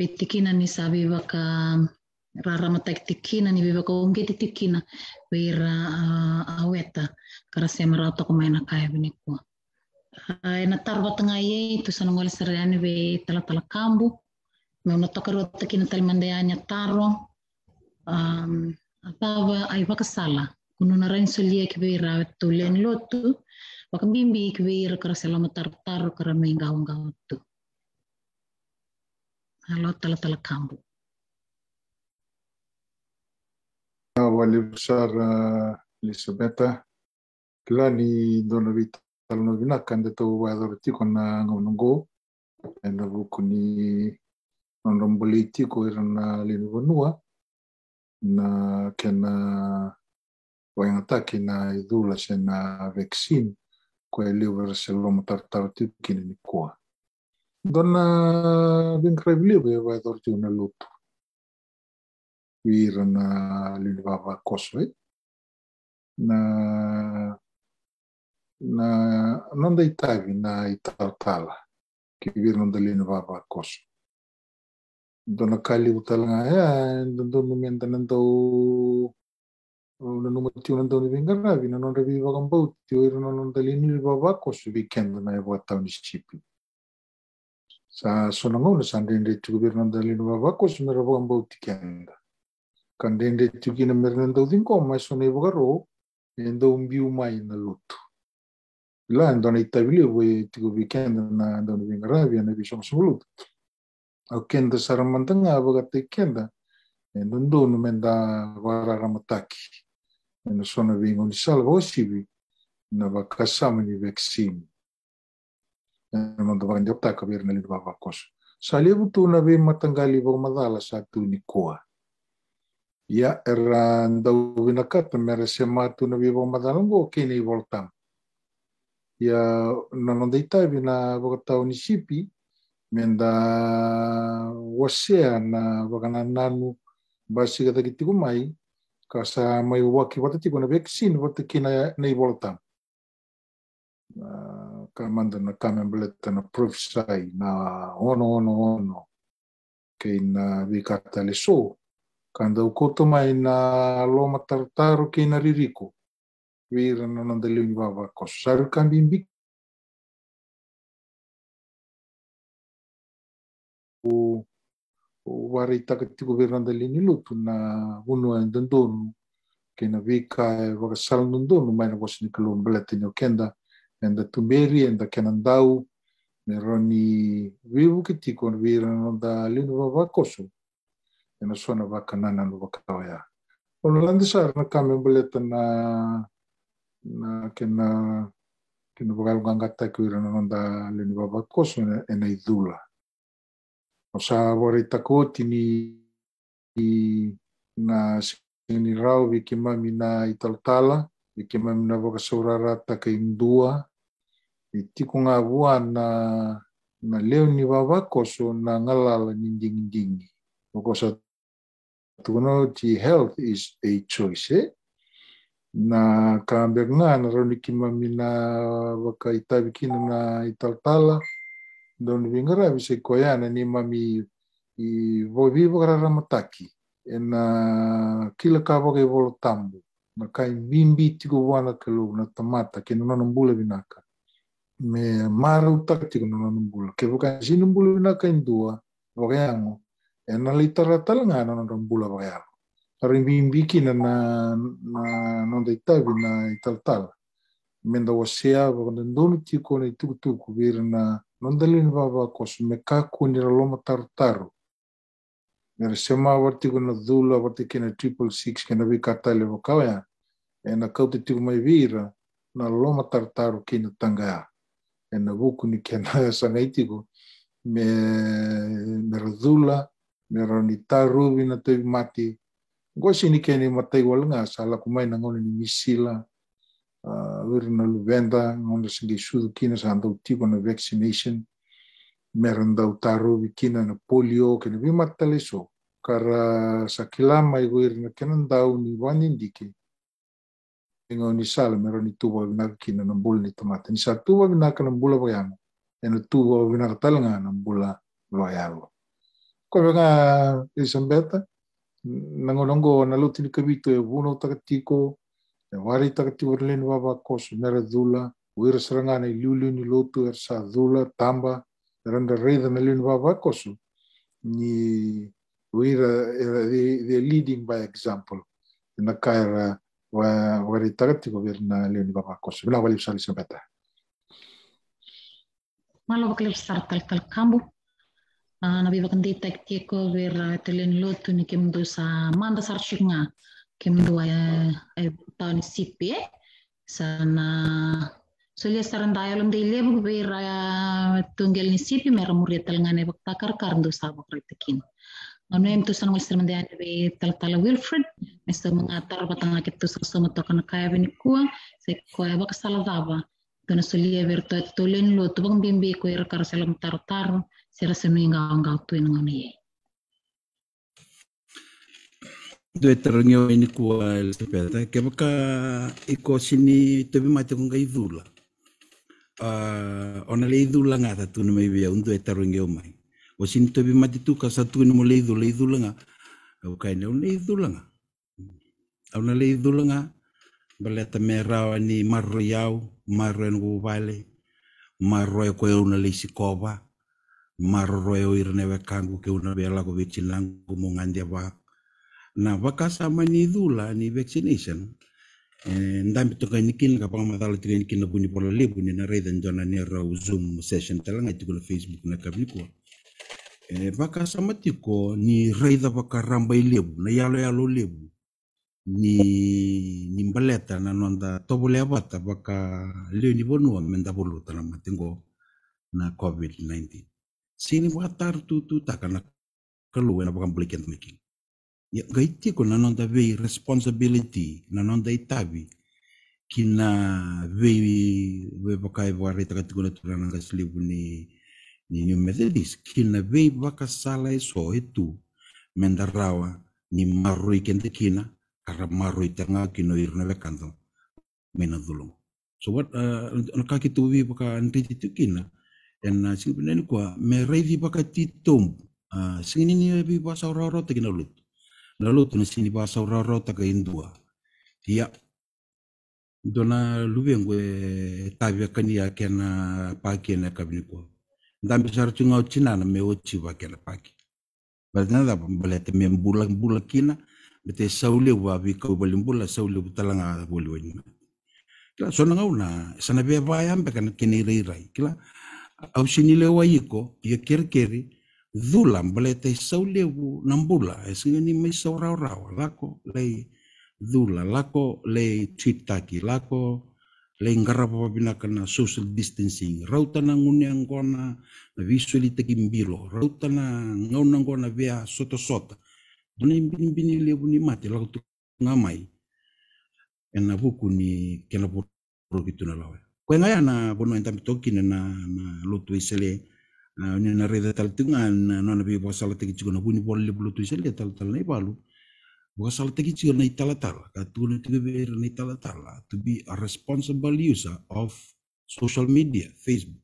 petikina ni sabeva ka raramatak tikina ni beba ko unge titikina aweta kara semara to ko maina kaya biniku na tarva tanga ye itu sanongol serani be tala tala kambu me uno to karo tikina tal taro um atava ai vaka sala kuno na rain solia e ke weira e tulen lotu baka bimbi ke vira kara selama tar taro kara mengau ngau tu Αλλά τα λατρεύω. Να βολεύσω τη Σοβέτα. Κλάνη τον ουίτο τον ουίνα καντε το βαδορτικό να αγωνογο. Ενώ ουκούνι ονρομπολιτικό ήρωνα λενονονούα. Να και να βγαίνωτα και να ειδούλα σε να βεξίν. Κοιλίου βρεςελώμα ταρταρτιού κυνημικούα. Doamna Benkrevlieva je vaja tortilna loto. Vira na lilivava Kosovei. Na, na, non da tavi na Itautala, que viram da va Kosovo. Dona Kali talaga ya, doon numenda do una numero tiu nandau ni vingaravi, na non reviva con tiu, ira non dalini cos Kosovo, weekend na e vota un shipping sa sonangon san dende tuku birnan dalin va ko smera bang bau tikenda kan dende tuki na mernan dau din ko mai sone bogaro endo umbiu mai na lutu la ndo na itabili bo tuku bikenda na ndo na bingarabia na bishong smulut au kenda saramantanga baga tikenda endo ndo no menda vara ramataki endo sona bingo ni salva osibi na vakasama ni vaccine nanodawagan diop tak kabir na lidwa wakos. Sali butu nabi bi matanggali bang madala sa tu ni Ya eran dau bina mere sema tu na bi bang madala ngo kini voltam. Ya nanondaita bina bogotau ni sipi menda wasea na bagana nanu basi kata kitiku mai kasa mai waki wata tiku nabi vaccine wata kina nai voltam. mandano Camembert professai na ono ono ono che in vicata le so quando ukoto mai na loma tartaro che in ririco vira non delle univava cossar in bic o o varai takati governo delle nilutu na uno andandonu che na vica e vagasal nundono mai na wasni kalon beletinio kenda the Tumeri, nende Kenandau, meroni vivu ki tiko na vira no da lino vavakoso. E na sona vakanana no vakawaya. Ono lande sa na kame mbeleta na na kena kena vagalo gangata ki vira no da lino vavakoso e na idula. O sa vore takoti ni na sinirau viki mami na italtala, viki mami na vakasaurara takai mdua, iti ko nga na na leo ni wawa ko so na ngalala ni ding ding ko sa ti health is a choice eh? na kambek na naroni na waka kina na italtala don vingara bisa koyana ni mami i vovi wakara ramataki e na kila kabo i volo tambu na kai bimbi tiku wana kelu na tamata vinaka me marautaktikonananum bula ke vakasinum bula na kaindua vakayango e na leitaratalanga na nonrom bula vakayango arimbibiki na na na nonda itavi na italatala menda tuk vakadadonu tiko na non de lin nonda lini vavakoso me kaku nira loma tarutaru nira vorti avartiko na dhulu avartiki na triple six kena vikatale ya e na kautitiko mai vira na loma tarutaru tanga tangaya εναβούκουνι και ένα σαναίτικο με, με ρδούλα, με ρονιτά ρούβινα το μάτι. Εγώ συνήκαινε με τα υγολγάς, αλλά κουμάει να γόνουν η μισήλα, ούρινα λουβέντα, γόνουν σε γεισούδο κίνες, αν το τίγω να πόλιο και να βήματα λύσω. Καρά σακυλάμα εγώ ήρνα και να o ni sala meron ni tuwa nakakina na bula ni tamata. Ni sa tuwa naka ng bula bayano. Yan tuwa nakatalanga ng bula bayano. Kaya nga isambeta, nangolongo nalutin kabito e buno takatiko, e wari takatiko rin waba koso nera dula, uira sarangana i liuliu ni lotu er sa dula, tamba, randa reida na liu waba koso. Ni uira, they're leading by example. na Nakaira, وغير الترتب ديال اللي بغا كورس بلا هو اللي مشى لشي بعد malo bakli besar tal tal kambu nabi bakan di tek tiko bir telen lo tu sa manda sar shunga kem do ay tan sipi sana solia saran dayalum de lebu bir tungel ni sipi kar kar sa Namnem anu tu sanong isra mande ane be tal tala Wilfred mesto mengatar patanga kitu soso metokan kaya benikua se kaya bak salah daba tona et ya, berto tolen lo tu bang bimbi kue rekar salam tar tar sih semingga angga tu en ngone ye Dua terengyo ini apa? sepeda, kebaka iko sini tapi mati kong kai dula. Uh, ah, ona lei dula ngata tu nama ibia undu mai o sini tobe matitu ka satu ni mo leidu leidu langa au kaina o leidu langa au na leidu langa baleta me rawa ni maro yau marro en go vale maro e ko e una leisi kova e o irne kangu ke una ve lago ve chilangu mo ngandia va na vaka sama ni dula ni vaccination e, ndambi toka nikin ka pang matala tiga nikin na buni pola le buni na raidan jona ni zoom session talanga tikula facebook na kabni e eh, vakasamatiko ni raidha vakaramba i levu na yaloyalo levu ni ni mbaleta na nonda tovolea vata vaka leo ni vonua menda voluta na matingo na covid-19 sini vatar tu taka na kaluwe na vakambulekent making nga na nonda vei responsibility na nonda itavi kina vei vei vakai vakareta katikona e turana nga ni ni Methodist kina vei baka sala e so itu e mendarawa ni marui kente kina karena marui tanga kino irna bekanto mena dulung so what uh, kaki tuwi baka antiti tu kina en sing penen kwa merei baka titum uh, sing ini bi basa roro kina lut lalu sini basa roro ka indua tia, dona lubengue e, tabia kania kena pakena kabini dampisar chunga china na me ochi ya wa kela paki balna da bale te me kina bete saule wa bi ko bale bula saule butalanga bole wina kila sona ngau na sana be ba yam be kana kini rei rai kila au sini le wa dula, ye ker keri dulam bale te saule wu nambula esngani mai saurau rau lako lei dula lako lei twitaki, lako lengara papapina kana social distancing rautana ngune angona na visually tekimbilo rautana ngauna ngona via soto sota dona imbini bini lebu ni mate la tu ngamai ena buku ni kela boro kitu na lawe ko ngaya na bono entam toki na na lotu isele ah, na na reda tal tunga na na bi bosala teki chiko na buni bol bulu tu isele tal tal balu Bukan salah Wasal tegichil na italatala, katuna tigabera na italatala, to be a responsible user of social media, Facebook.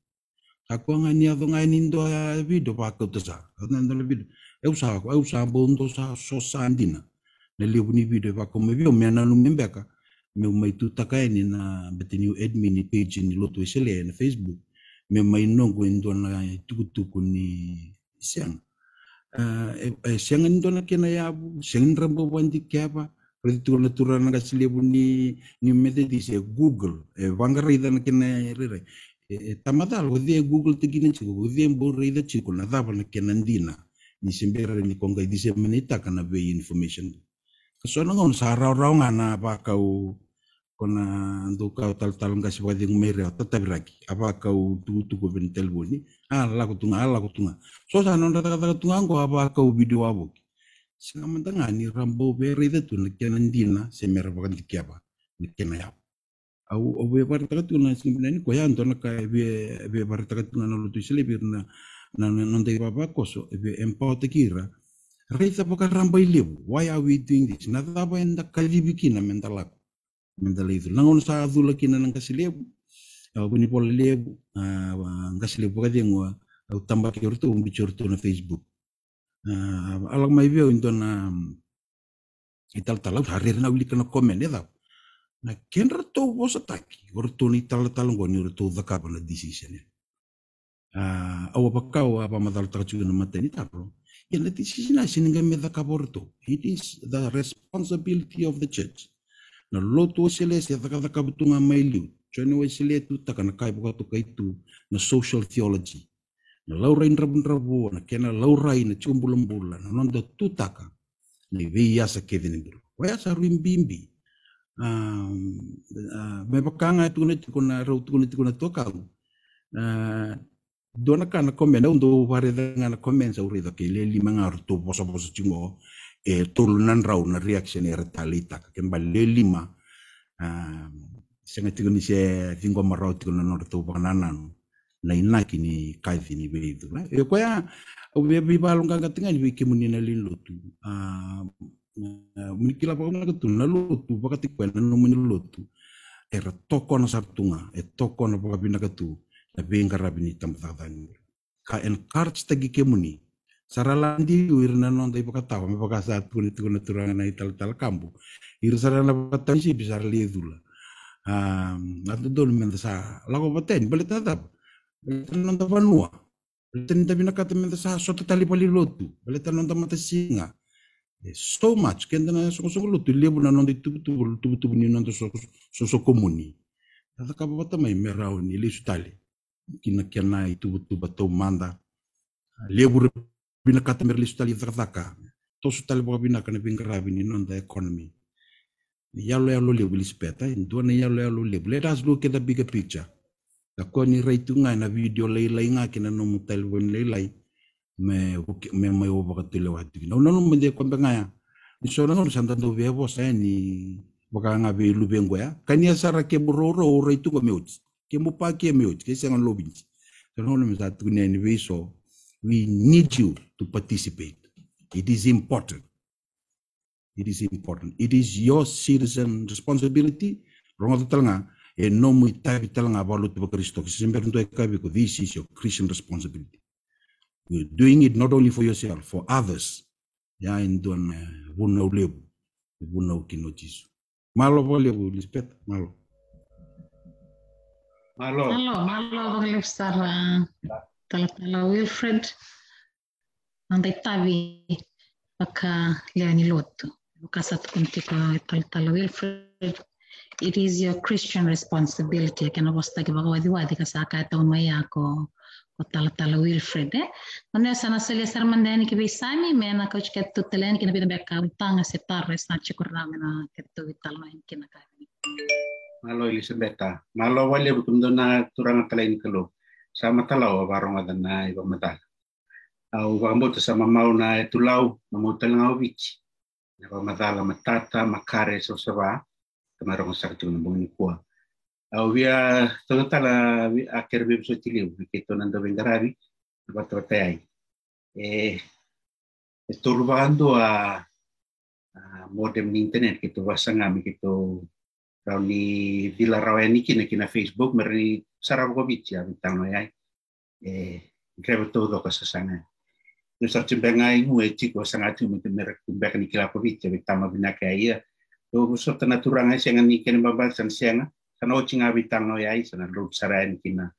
Aku nggak niat nggak ya video pakai tuh sah, karena nanti video. Eh usah aku, usah bawa untuk sah sosandina. Neli buni video pakai mebi, omiana lu membeka. Meu itu tak takai ni na beteniu admin page ni lotu esele ya na Facebook. Mau mai nongko indo na tuku tuku ni siang. e eh, eh, siangani dona kena yabu siangani rambo wandi kiapa redi turana na ga silebu ni ni metodis e google e eh, vangara na kena rere e tamadal wadi e google tegina chigo wadi e mbor reida chigo na dava na kena ndina ni sembera ni konga idise manita kana be information na ngon sa rao rao ngana ba kau kona nduka tal tal nga si wadi ngumere o tata biraki apa kau tugu tugu ben telboni ala ko tunga ala ko tunga so sa non tata tata tunga ngo apa kau video abo singa mantanga ah, ni rambo beri da tuna kena ndina se mera bakan dikia ba ni na ya au obe bar tata tuna singa ni ko ya antona ka be be bar tata tuna no lutu sele birna na non ba baba koso be empa empo kira Raisa poka rambo ilibu. Why are we doing this? Nadaba enda kalibiki na mentalako mandalaivu langon sa azula kina nang kasilebu au puni pole lebu ah, ang kasilebu kadi ngua au tamba ke urtu umbi churtu na facebook ah, alak mai bio into na ital talau harir na wili kana komen ya tau na kenra to was taki urtu ni tal tal ngoni urtu zaka Awa decision ya ah, au apakau apa madal takchuna mateni tapro ya na decision asin me zaka urtu it is the responsibility of the church na lotu o sele se thakataka butunga mai liu. Tsoina wai sele ya tu takana kai pokatoka itu na social theology. Na laurai nrabu-nrabu, na kena laurai na tiumbulambula, na nonda tutaka na iwei yasa kevini bilu. Wai asa ruimbi-imbi. Um, uh, me e na tukuna tikuna rau tukuna na tuakau. Dona kana komen, na undo ware na komen sa uridha ke le limanga rutu bosa bosa e eh, turunan rau, retalita ka kemba le lima ah, sanga tigo ni se tingo marau tigo na nor tu pananan na ina kini kai ni be itu na e eh, ko ya be ba balong kanga tinga ni ke na lin lotu ah, ah, Muni kila pa na tu na lotu pa ka tikwa na no munina lotu e toko na sartunga, e toko na pa ka tu na be ngara bini tam ta ka encourage tagi ke sara saralandi wirnanon tai tawa me saat pun itu na turanga na ital tal kambu ir poka patan si bisar lidula na tu dulu men sa lago paten balit na tap non tawa nua tani tapi na kata men sa tata tali pali lotu balit non tawa mata singa e, so much kenda na so so lotu li buna non tubu tubu tubu tubu ni non so so so komuni tata kapa patama merau ni su tali kina kena tubu-tubu batau manda Lebur bina kata merli sutali zakzaka to sutali bo bina kana bin grabi ni non da economy yalo yalo le will speta in do na yalo yalo le let us look at the bigger picture da ko ni nga na video lei lei nga kina no mutel won lei lei me me me o boka tele wa tiki no no me de ko nga ya ni so no do be bo sa eh, ni ka nga be lu be ngoya kania ya sara ke bororo o raitunga me meuts ke mo pa ke me uti ke sanga lobinji no no ni ya we need you to participate. It is important. It is important. It is your citizen responsibility. Rongo Telanga, e nomu itai Telanga valu to Christo. This is your Christian responsibility. You're doing it not only for yourself, for others. Ya indon wuna ulebu, wuna ukino Jesu. Malo volebu, Lisbeth, malo. Malo. Malo, malo, volebu stara. Talapala Wilfred. non tavi andaittavi paka leani lotu kasat kuntiko tal talo Wilfred it is your Christian responsibility kena wasta ke bagawa diwadi kasaka taun maya ko ko tala tala Wilfred eh mane sana sele sarmandani che bisami mena ko chket tutelen kena bida beka utanga se tarre sta chikurrame na kettu vital main kena ka Malo Elisabetta, malo wale butum do na turang talain kalo. Sama talaw barong adan na ibang matala. au wakamoto sa mamau na e tulau na mautalaga o viki na matata makare sosava tamarogo sakatiko na boginikua au via tagatala akere vevisotiliu viketona dovengarari na vatavatai ai e e tolu a modem ni internet keto wasaga me keto rau ni vila rau na kina facebook meri ni sarava a avitano ai ai e greve tou doka no sartimbenga ingu e tiko sangati mo kumbeka ni kila kovite be ke ia to so tana turanga senga ni ken baba san senga kana o chinga bitang no yai sana road sarain kina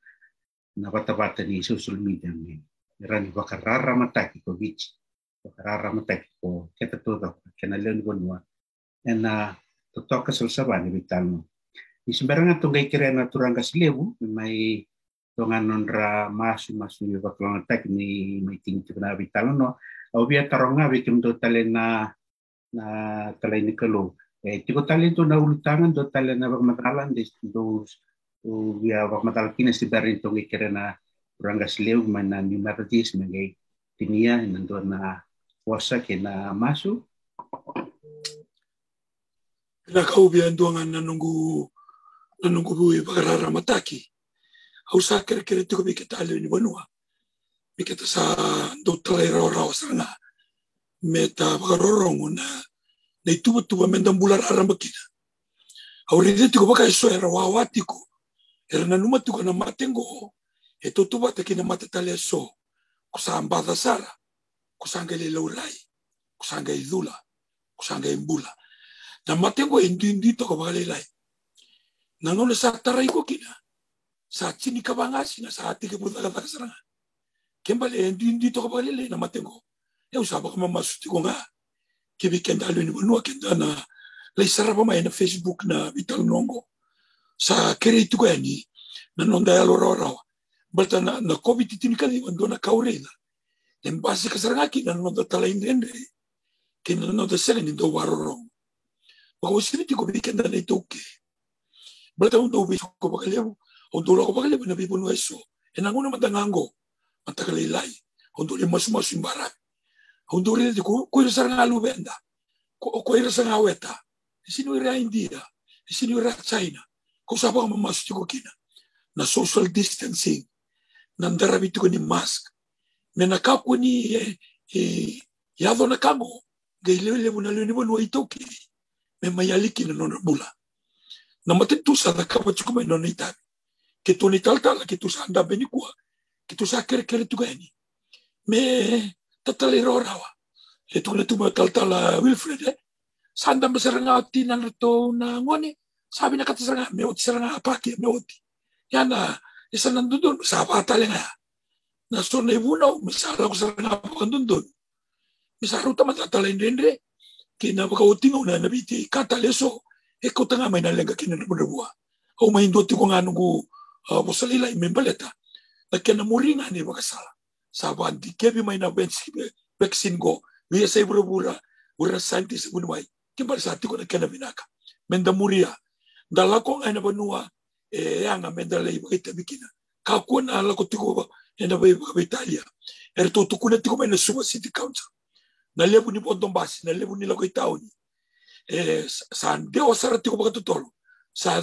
na bata bata ni social media ni rani wakarara mataki ko bichi wakarara mataki ko keta to da kana len gonwa ena to toka so sabani bitang no ni sembaranga to ngai kira mai dongan nonra mas mas ni ba tek ni meeting tu na vital no obia taronga be kim do na na tale ni kelo e ti ko tale na ulutangan do tale na ba matalan des do obia ba matal kina si berin to ngi na uranga sleu mana ni maratis mengai tinia nando e na wasa ke na masu na kaubia ndonga na nungu na nungu bui bakarara mataki alu ni biketaleni Mi miketa sa na me ta vakarorogo na na ituvatuva me dabularara makina aurede tiko iso era wawa tiko era na numa tiko na matengo e totuvata kina matatale so kusa da sara kusanga ilelaurai kusanga idhula kusanga mbula. na matengo e ndwindwi toko lai. na ngole sa taraiko kina sa chini kabangasi na sa ati kebut agata kasaranga kembali eh, ndi ndi to kabali le na matengo ya usaba kama masuti konga kebi kenda lo ni bonua kenda na la isara pa facebook na vital nongo sa kere itu ya ni na nonda ya loro rawa balta na na covid tini kan ni na kaurena en base kasaranga ki na nonda tala indende ke na nonda sele ni do waroro Bako siriti ko kenda na itoke. Balta undo ubi ko bakalebu Untuk laku pakai benda pun weso. Enang eh, guna mata nganggo. Mata kelilai. Untuk lima semua simbarai. Untuk rile ku ku irsa ngalu benda. Ku ku irsa Di sini ira India. Di sini ira China. Ku sapa ka mamasuk ko kina. Na social distancing. Na ndarabitu ko ni mask. Me na kap ko eh, eh, na kango. Gailewele mo na lewene mo nuwa itoki. Me na nona bula. Na matitu sa nakapa chukuma inona itabi. Kitu nitaltala, kitu sanda benikua, kitu sakere kere tugaini. Me tatale rorawa. Le tu le tu taltala Wilfred eh. Sanda beseranga ti nan to na ngone. Sabi na kata seranga me oti seranga pake me oti. Yana isanan dudun sapa talenga. Na so ne bunau misala ko seranga pandundun. Misaru tama tatale ndendre. Kina baka oti ngona na biti kata leso. Eko tanga maina lenga kina na bua. Au main doti ko nganu wasalila imembeleta lakini murina ni bakasala sabanti kebi maina bensi vaccine go wiya sai bura bura bura scientist bunwai kimbar sati ko menda muria ndala ko aina banua e yanga menda lei bakita bikina ka kuna ala tiko ba enda ba ba italia suba city council na lebu ni bodon basi na lebu ni la ko itaoni e o sara tiko baka sa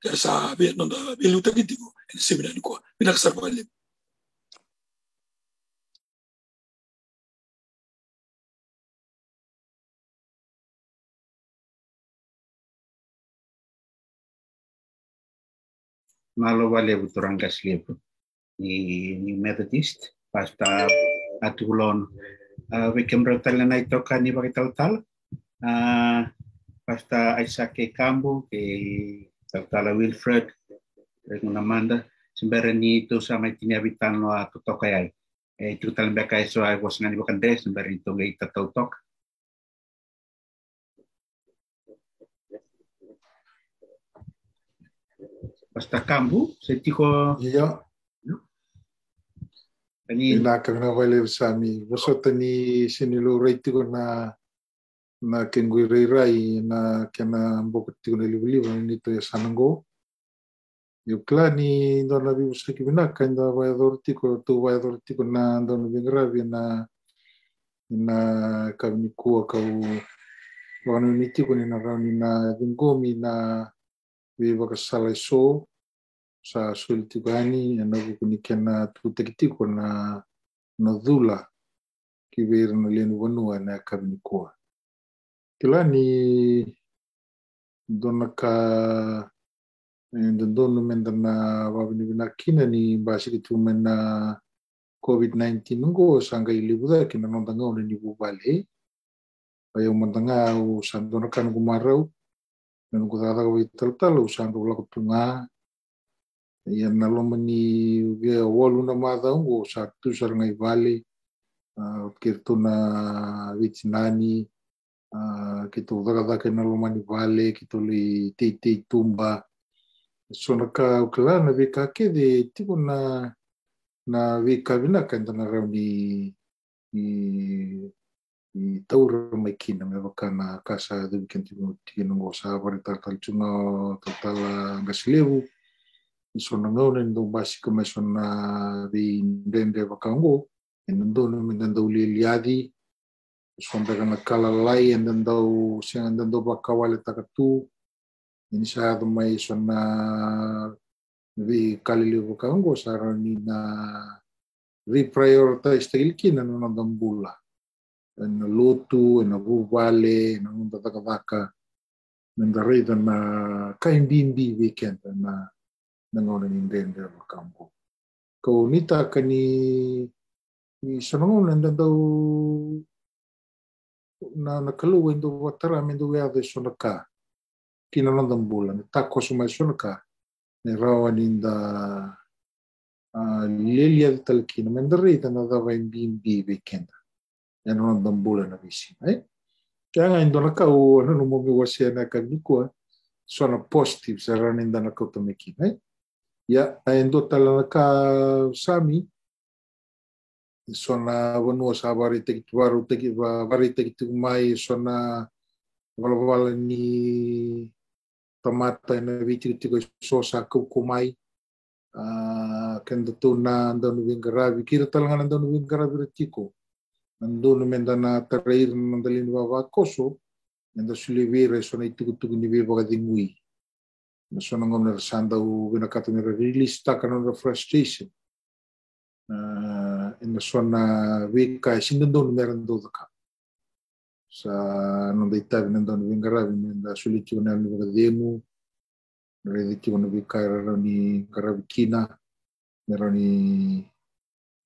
sahabe nanda beluta ki digo seminani ko minak sarbalim Malo vale buturang kaslim ni ni metodist pasta atulon ah, vekem rotal na itoka ni bakitaw tal pasta ah, ay sa ke kambo ke Dr. Wilfred, con Amanda, sembere ni itu sa mai tini abitan no a totoka ai. E itu tal be kai so ai was ngani bukan des sembere itu ngai ta totok. Basta kambu, se tiko. Iya. Hm? Ani na kagna vale sami, vosotani sinilo reitiko na να κεγκουιρέιρα ή να και να μπορούμε την λιβλίβα είναι το εσάνγκο. Η οκλάνη να βίβουν σε κυβινάκα, είναι το το να τον να να καμνικού ακαού βανομητικού να ράνει να δυγκόμι να βίβα σα σουλτιβάνι ενώ και να του τεκτικού να να δούλα και να tilani duana ka edodonu meda na vavinavinaka kina ni basikitio ma na covid-19 go sagailevuakinadatalatalusaalakotugaiaa lomani vealu na mazau go sa tu saragai vale otkeratou na veitinani Uh, ke tō wakawaka i Nalomani Vale, ke tō le Teitei Tumba. Sona ka ukalana we ka ke de tiko na na we ka wina ka ndana rau ni i, i taura mai kina me waka na kasa the weekend tiko tiki nungo sa ware tātala tūna o tātala ngasilevu. Sona ngauna ndo basi ka mai sona we ndende waka ngo. Ndo ndo ndo ndo ndo ndo ndo Sondern na kalalay and then do sian and then daw bakawal takatu inisa to may son na vi kalili ko kango sarani na reprioritize tagilki na no dambula na lotu na gubale na unta takataka nanda rida na kaimbimbi weekend na nangona ni ndende wa kampo ko nita kani ni sanangon nanda daw na na kaluen tu watara me tu wea de sonaka. Kina nanda mbula, me tako sumai sonaka. Ne rawa ninda lelia de talakina, me ndarita na dava in bin bi kenda Ya nanda mbula na visi. Kaya nga indona ka u anu momi wasia na kagnikua, sona positive sa raninda na kautamekina. Ya, indota na ka sami, sona vanua sa variteki varuteki variteki tukumai sona valavala ni tamata ena vitikitiko i so sa kaukumai ken datuna danu vingaravi kira talangana danu vingaravi ratiko nandunu mendana tarair nandalin vavakoso menda sulivira sona itikutuku ni vevakadingui na sona ngomna rasanda u vinakatu mera release takana na frustration in sono wika shingindon meran dodaka sa nonda ita vinandon vingara vinanda suliki wana nivademu narediki wana wika rarani karavikina merani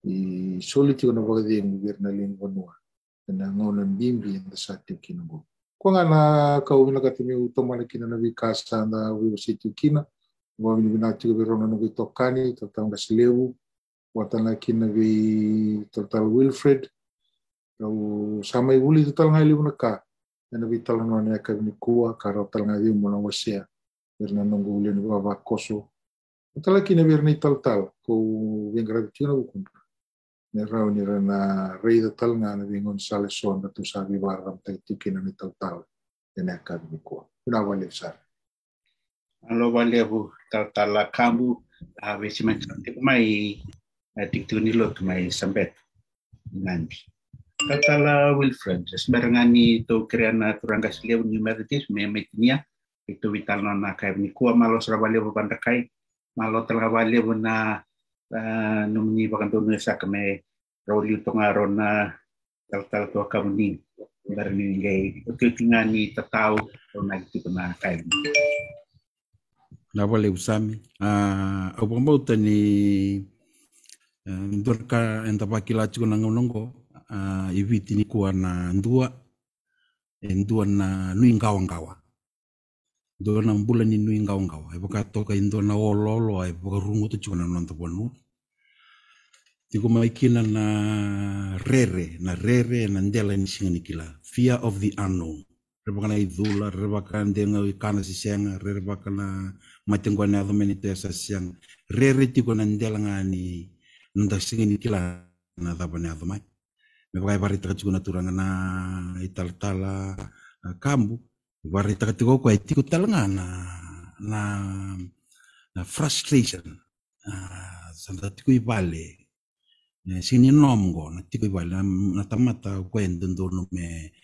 i soliki wana vagademu virnalin vanua na ngaunan bimbi in the sati kinango ko nga na kaumina katimi utomana kina na wika sa na wiwasiti kina wa vinati ko virona no vitokani tatanga watanakinagai total Wilfred kau samai uli total ngai liu naka ena vital no ne ka ni kua karo tal ngai mo na wasia berna no guli ni baba koso talakina berni taltal ko vengra tina bu kun ne rau ni rana rei da tal nga na vingon sale son da tu sa vi barram te tikina ni taltal ena ka ni kua una vale sar alo vale bu taltal kambu mai lo may sambet nanti. Katala Wilfred, sbarangani kerana kreana kasih lew numeritis me metinia itu vital non nakai ni kuwa malo srawale bu pandakai malo telawale bu na eh, numni bakan tu nusa kame roli tongarona tal-tal tua kamuni barni ngai ukitingani tatau ronai itu na kai lawa le usami Ah, uh, au dorka eh, enta pakila chikona ngolongo eh, ibiti ni kuwa na ndua eh, ndua na nui ngawa ngawa ndua na mbula ni nui ngawa ngawa iboka toka indua na ololo iboka rungo to chikona nonto bonu tiko maikina na rere na rere na ndela ni singa nikila fear of the unknown rebaka na idula rebaka ndenga ikana sisenga rebaka na matengwa na adhomeni tesa sisenga rere tiko na ndela ngani nadasigini kila na dhabane adhumai me bagai bari taka tsuku naturanga na tala kambu bari taka tiko kwa itiko talanga na na na frustration santa tiko ibale ini nomgo na tiko ibale na tamata kwendo ndono me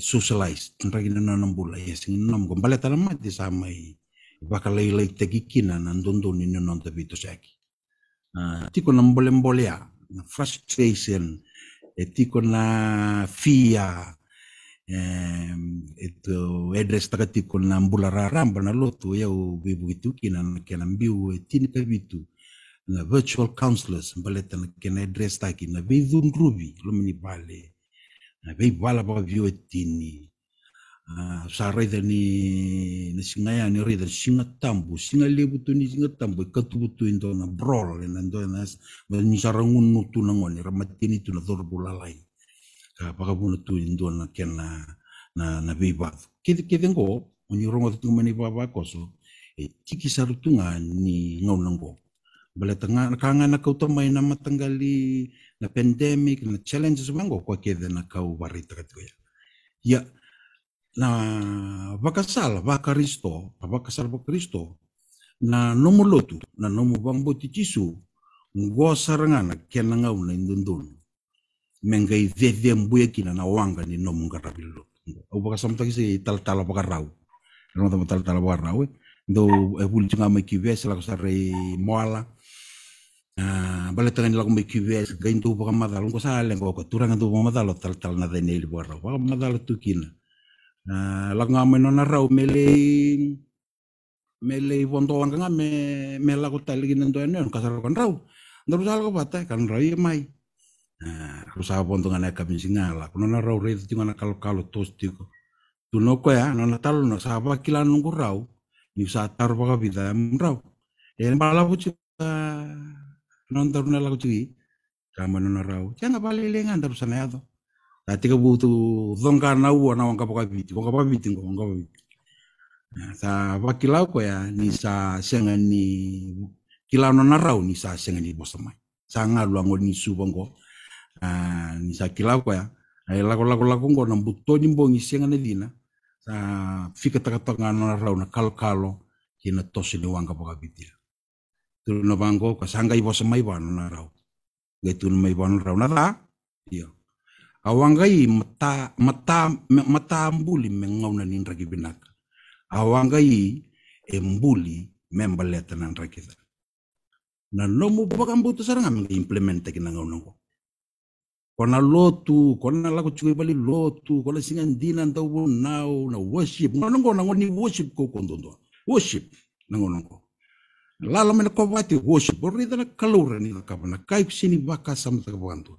socialized ndragina na nambula ini nomgo mbale i samai bakalai lai tekikina na ini nononta vitu saki Ah, tiko na mbolembolea ya, na frustration e tiko na fia e to address e taka tiko na mbula raramba na lotu e itu kina na kena mbiu e tini kabitu na virtual counselors mbaleta na kena address e taki na beidhundrubi lumini bale na beibala baka vio e tini Ah, sa raithani na singa ya ni raitha singa tambu singa lebu tu ni singa tambu i katubu tu in dona brol le na dona nas ni sa rangun nu tu na ngoni ra matini tu na dorbu lalai ka pakabuna tu in na ken na na na bei batu kede kede ngo oni rongo tu mani baba koso e tiki sarutunga ni ngau nango bala tanga kanga na kau tamai na matanggali na pandemic na challenges wango kwa kede na kau barita katuya ya yeah na vakasala vakaristo avakasala vakaristo na nomo lotu na nomo vamboti jisu go sarangana kena ngau na indundun menga i mbuya kina na wanga ni nomo ngarabil lotu au vakasam takisi tal tal vakarau eh. no tamo tal tal vakarau do e eh, bulu tinga mai kives la kosare moala bale tangan la kuma kives gain tu vakamada lo kosale ngo ko turanga tu vakamada tal tal na denel vakarau vakamada lo tukina Uh, ah, langa mena nona rau mele mele vonto wanga nga me me la ko tali gin ndo ene ka sar kon rau ndo sal ko bata kan rau mai ko ah, rusa vonto nga na ka bin singala ko na rau re tingo nga kalo kalo tos ti ko ko ya no ah, na talo no sa ba kila no ko rau ni sa tar ba ka bida am rau e ma la ko ti no ndo na la ko ti ka na rau ya na ba le le nga ndo la tika butu zonka na uwa na wanga paka viti wanga paka viti wanga paka viti sa wakilau ko ya ni sa senga ni kilau na rau ni sa senga ni bosamai sa ngalu nisu ni subango ni sa kila ko ya ai lako lako lako ngo na buto ni mbongi senga na dina sa fika taka taka na rau na kal kalo kina tosi ni wanga paka viti ya. tu na bango ka sanga i bosamai bana na rau gaitu mai bana rau na da iyo awangai mata mata mata ambuli mengauna nin ragi binaka awangai embuli membaleta nan rakita na lomu bakam butu sarang am implementa kina kona lotu kona lako chukai bali lotu kona singan dinan tau nau na worship na nongo na ni worship ko doa worship na ngono ko lala mena kovati worship borida na kalura ni kapana kaip sini baka samta kapantu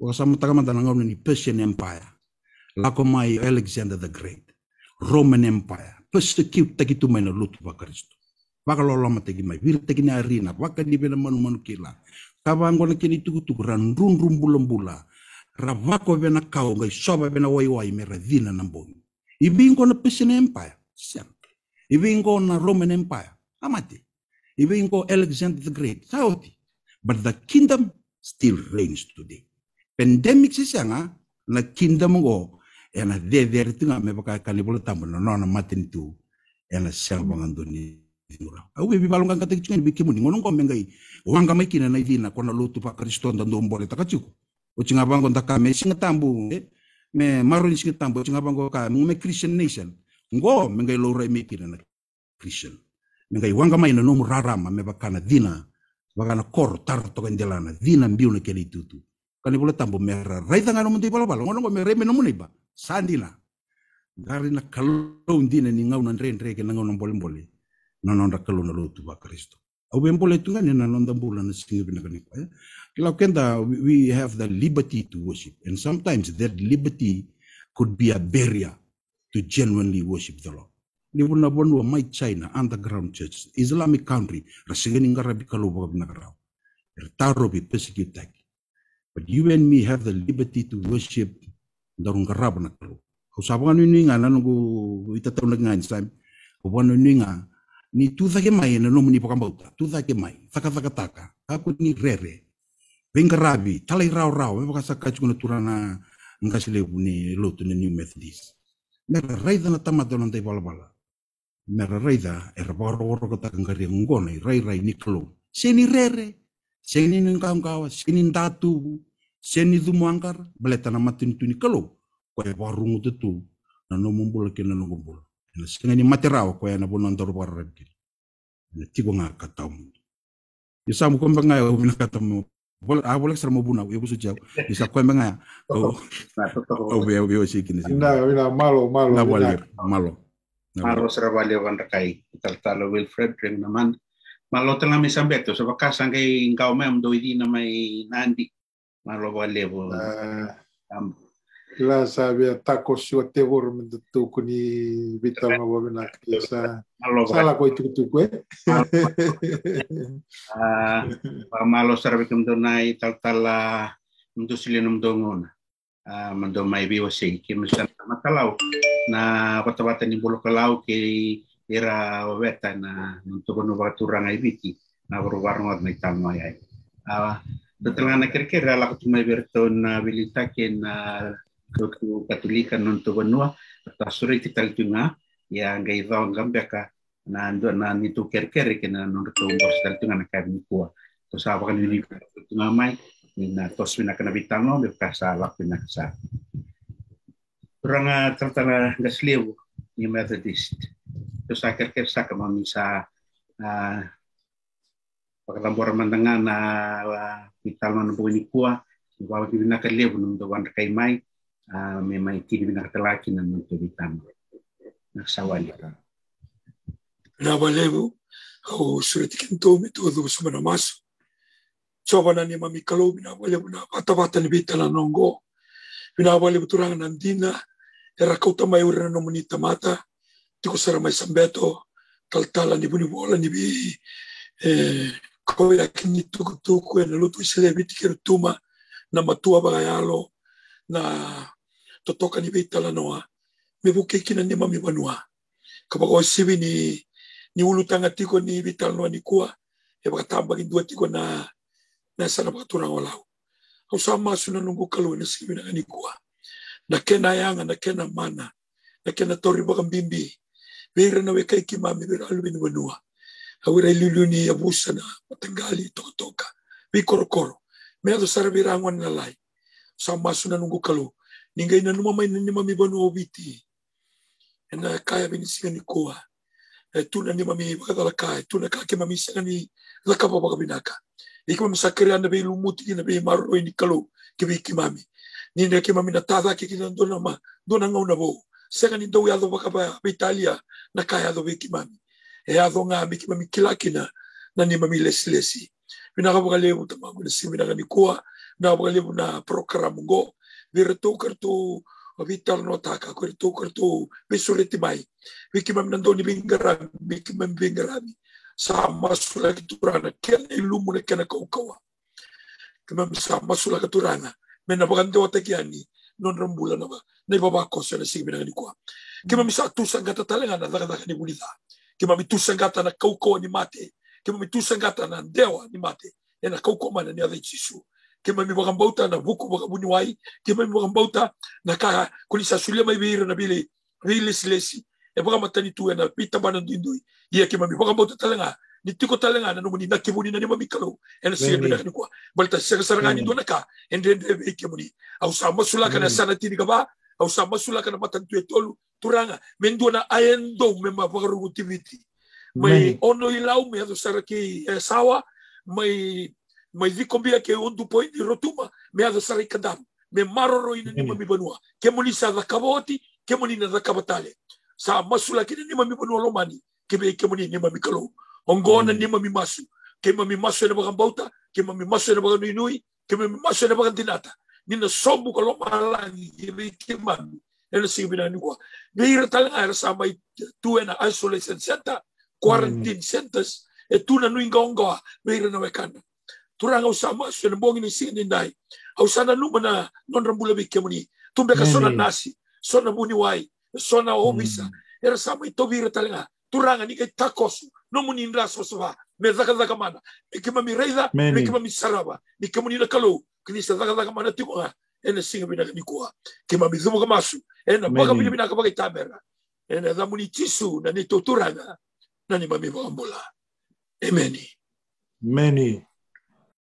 wakasamutaka madanangau ni Persian Empire. Lako hmm. mai Alexander the Great. Roman Empire. Persecute taki tu mai na lutu wa Kristo. Waka lola mataki mai. Vira taki na arena. Waka ni bela manu manu kila. Kawa angona kini tuku tuku ran run run bulan bula. Ravako vena kau ngai soba vena wai wai mera dina na mbongi. Ibingo na Persian Empire. Sempre. Ibingo na Roman Empire. Amati. Ibingo Alexander the Great. Saoti. But the kingdom still reigns today. pandemic si sanga na kingdom go ena ya deder tinga me baka bolo tambo no no matin tu ena ya sang bangando ni ngura au bi balungan kata kicu ni bikimu ni kombe mengai wanga mai kina na idina kona lutu pa kristo nda ndombole o cinga bango ndaka me singa eh, me maroni singa tambu uchinga bango ka mu me christian nation ngo mengai lora me kina na christian mengai wanga mai na nomu rarama me bakana dina bakana kor tar to kendelana dina mbiu na kele tutu kani pula tambo mera rai tanga no mundui pala pala ngono ngome reme no muniba ba sandi na kalau na kalo ngau na ninga unan rei rei kena ngono mbole mbole na nonda kalo na lotu ba kristo au bem pole tunga kan, ni na nonda mbula na singa bina kani kwa ya. kila kenda we have the liberty to worship and sometimes that liberty could be a barrier to genuinely worship the lord ni wuna bonua mai china underground church islamic country rasigeni ngarabi kalau ba bina karau Taro be But you and me have the liberty to worship darung garab na kalo. Usapan ni nga na nungo itataw na nga insam. Upan ni nga ni tuza ke mai na nomu ni pakambauta. Tuza ke mai. Saka saka taka. Aku ni rere. Venga rabi. Talai rau rau. Ewa eh, kasa kachu na turana ngasile ni lotu ni New Methodist. Mera raida na tamata na tai balabala. Mera raida era eh, baro baro kata kangari ngona. Rai eh, rai ni kalo. Seni rere. seni ni kawan kawa seni tatu seni tu angkar beleta nama tuni kalau kau warung itu tu nanu mumpul lagi nanu mumpul na ini ni materawa kau na bonon toru parad kiri tiga tigo nga katamu isa mu kau bengai kau bina katamu boleh ah boleh sermo ya ibu jauh bisa kau oh oh, oh oh oh sih kini sih na na malo malo boleh iya, malo harus serba lewan rekai tertalu Wilfred Ring naman malo tanga me sambeto sa baka sang kay ngao me do idi na may nandi malo wa levo ah. am la sabe atako su te vor me tu kuni vita ma wa na sa sala ko tu tu kue eh? ah malo sarbe kum do nai tal tala mdu silenum do ngona ah mando mai biwa sei ke me sa matalau na wata ni bulu kalau ke era oveta ah, ah, na untuk nubaturang ai biti na warwarngot na tamu ai awa Betelana kerkera la mai berton na ah, bilita ken na kutu non benua ta suri kita tunga ya ngai dau ngambeka na ndo na nitu kerkere ken na non to ngor sel tunga na kabi kuwa to sa wakan ni tunga mai na tos mina kana bitano be kasa la pina kasa Ranga gaslew ni methodist terus aquel que sa mamisa a eh, pakalambor mantenga na vital eh, menempuh ini kuah, igual que vina que levo no do wan kai mai a eh, me mai ti vina que la que nak te vitam na sawali na valevo o sureti kinto sumana coba nanti mami kalau bina valevo na batavata ni vitala nongo bina valevo turang nandina era kau tamai urana nomunita mata tiko tiku saramai sambeto taltala ni buni bola ni bi eh, koya kini tuku tuku ena lutu isele biti kero tuma na matua bagayalo na totoka ni bi talanoa mi buke kina ni mami banua kapag osibi ni ni ulutanga tiko ni bi talanoa ni kuwa e bagatamba kindua tiko na na sana bagaturang walau au sama suna nunggu kalu e na sibi na ni kuwa na kena yanga na kena mana na kena tori bagambimbi vera na weka iki mami vera alwin wanua awira iluluni ya busana matanggali totoka mi korokoro me ado sara vera angwan na lai sa masu na nungu kalu ningai na numa mai ni mami banu obiti ena kaya bini singa ni koa e tuna ni mami bakadala kaya tuna kake mami singa ni lakapa bakabinaka iki mami sakere anda bei lumuti na bei maru ni kalu que iki mami ni ne ki mami na tava ki ki na dona ma dona ngau na bo ndou ya ia dou ba Italia na kai a wiki wikimami. E a nga miki mami kilakina na ni mami lesi lesi. Mina ka wakalebu tamangu na kami ka nikua, na wakalebu na programu ngo, vira tu, kartu vital no taka, tu, tau kartu timai. mai. Wikimami nando ni bingarami, wikimami bingarami. Sa masula kiturana, kena ilumu na kena kaukawa. Kemam sa masula kiturana, mena wakante watakiani, nondro mbula naba na iba ba kose na sigi binangani kwa ke mami sa tu sangata talenga na dhaka dhaka ni bulidha ke mami tu sangata na kauko ni mate ke mami tu sangata na ndewa ni mate na kauko mana ni adhe chisu ke mami wakambauta na vuku wakabuni wai ke mami wakambauta na kaya kulisa sulia maibira na bile bile silesi e wakamatani tu na pita bana ndindui ia ke mami wakambauta talenga nitikotalengana nomuni nakivunina nimo mikalo ene sigendonakani kwa balita sarasaranani donaka endende ikemuni ausa masula kana sanatini kaba ausa masula kana matantu etolu turanga mendona aendo mema vagarugutiviti mai ono ilau me ado saraki sawa mai mai vikombia ke ondu point rotuma me ado saraki kadam me maroro ina nimo mibanua kemuni sa dakaboti kemuni na dakabatale sa masula kini nimo mibanua lomani kebe kemuni nimo mikalo ongonan mm. ni mamimaso. Kay mamimaso na bakang bauta, kay mamimaso na bakang inuy, kay mamimaso na bakang tinata. Ni nasobo ka lumalangi, kirikiman, na nasibi na niwa. Nahira talaga sa may two na isolation center, quarantine mm. centers, e tu na nuing gawa, nahira na wekana. Turang au sama, siya nabongin ni singin nindai. Au sana numa na non rambulabi kemuni. Tumbe ka sona mm. nasi, sona muni wai sona omisa. Era sama ito vira talaga. Turang ni kay takosu, No nomuninda sosoba nezaka zaka mana nikima miraidha nikima misaraba nikima nina kalo kinisa zaka zaka mana tikoa ene singa bina nikoa kima mizumo kamasu ene baka bina bina kabaka itabera ene zamuni tisu na nitoturanga na ni mami bambola ameni ameni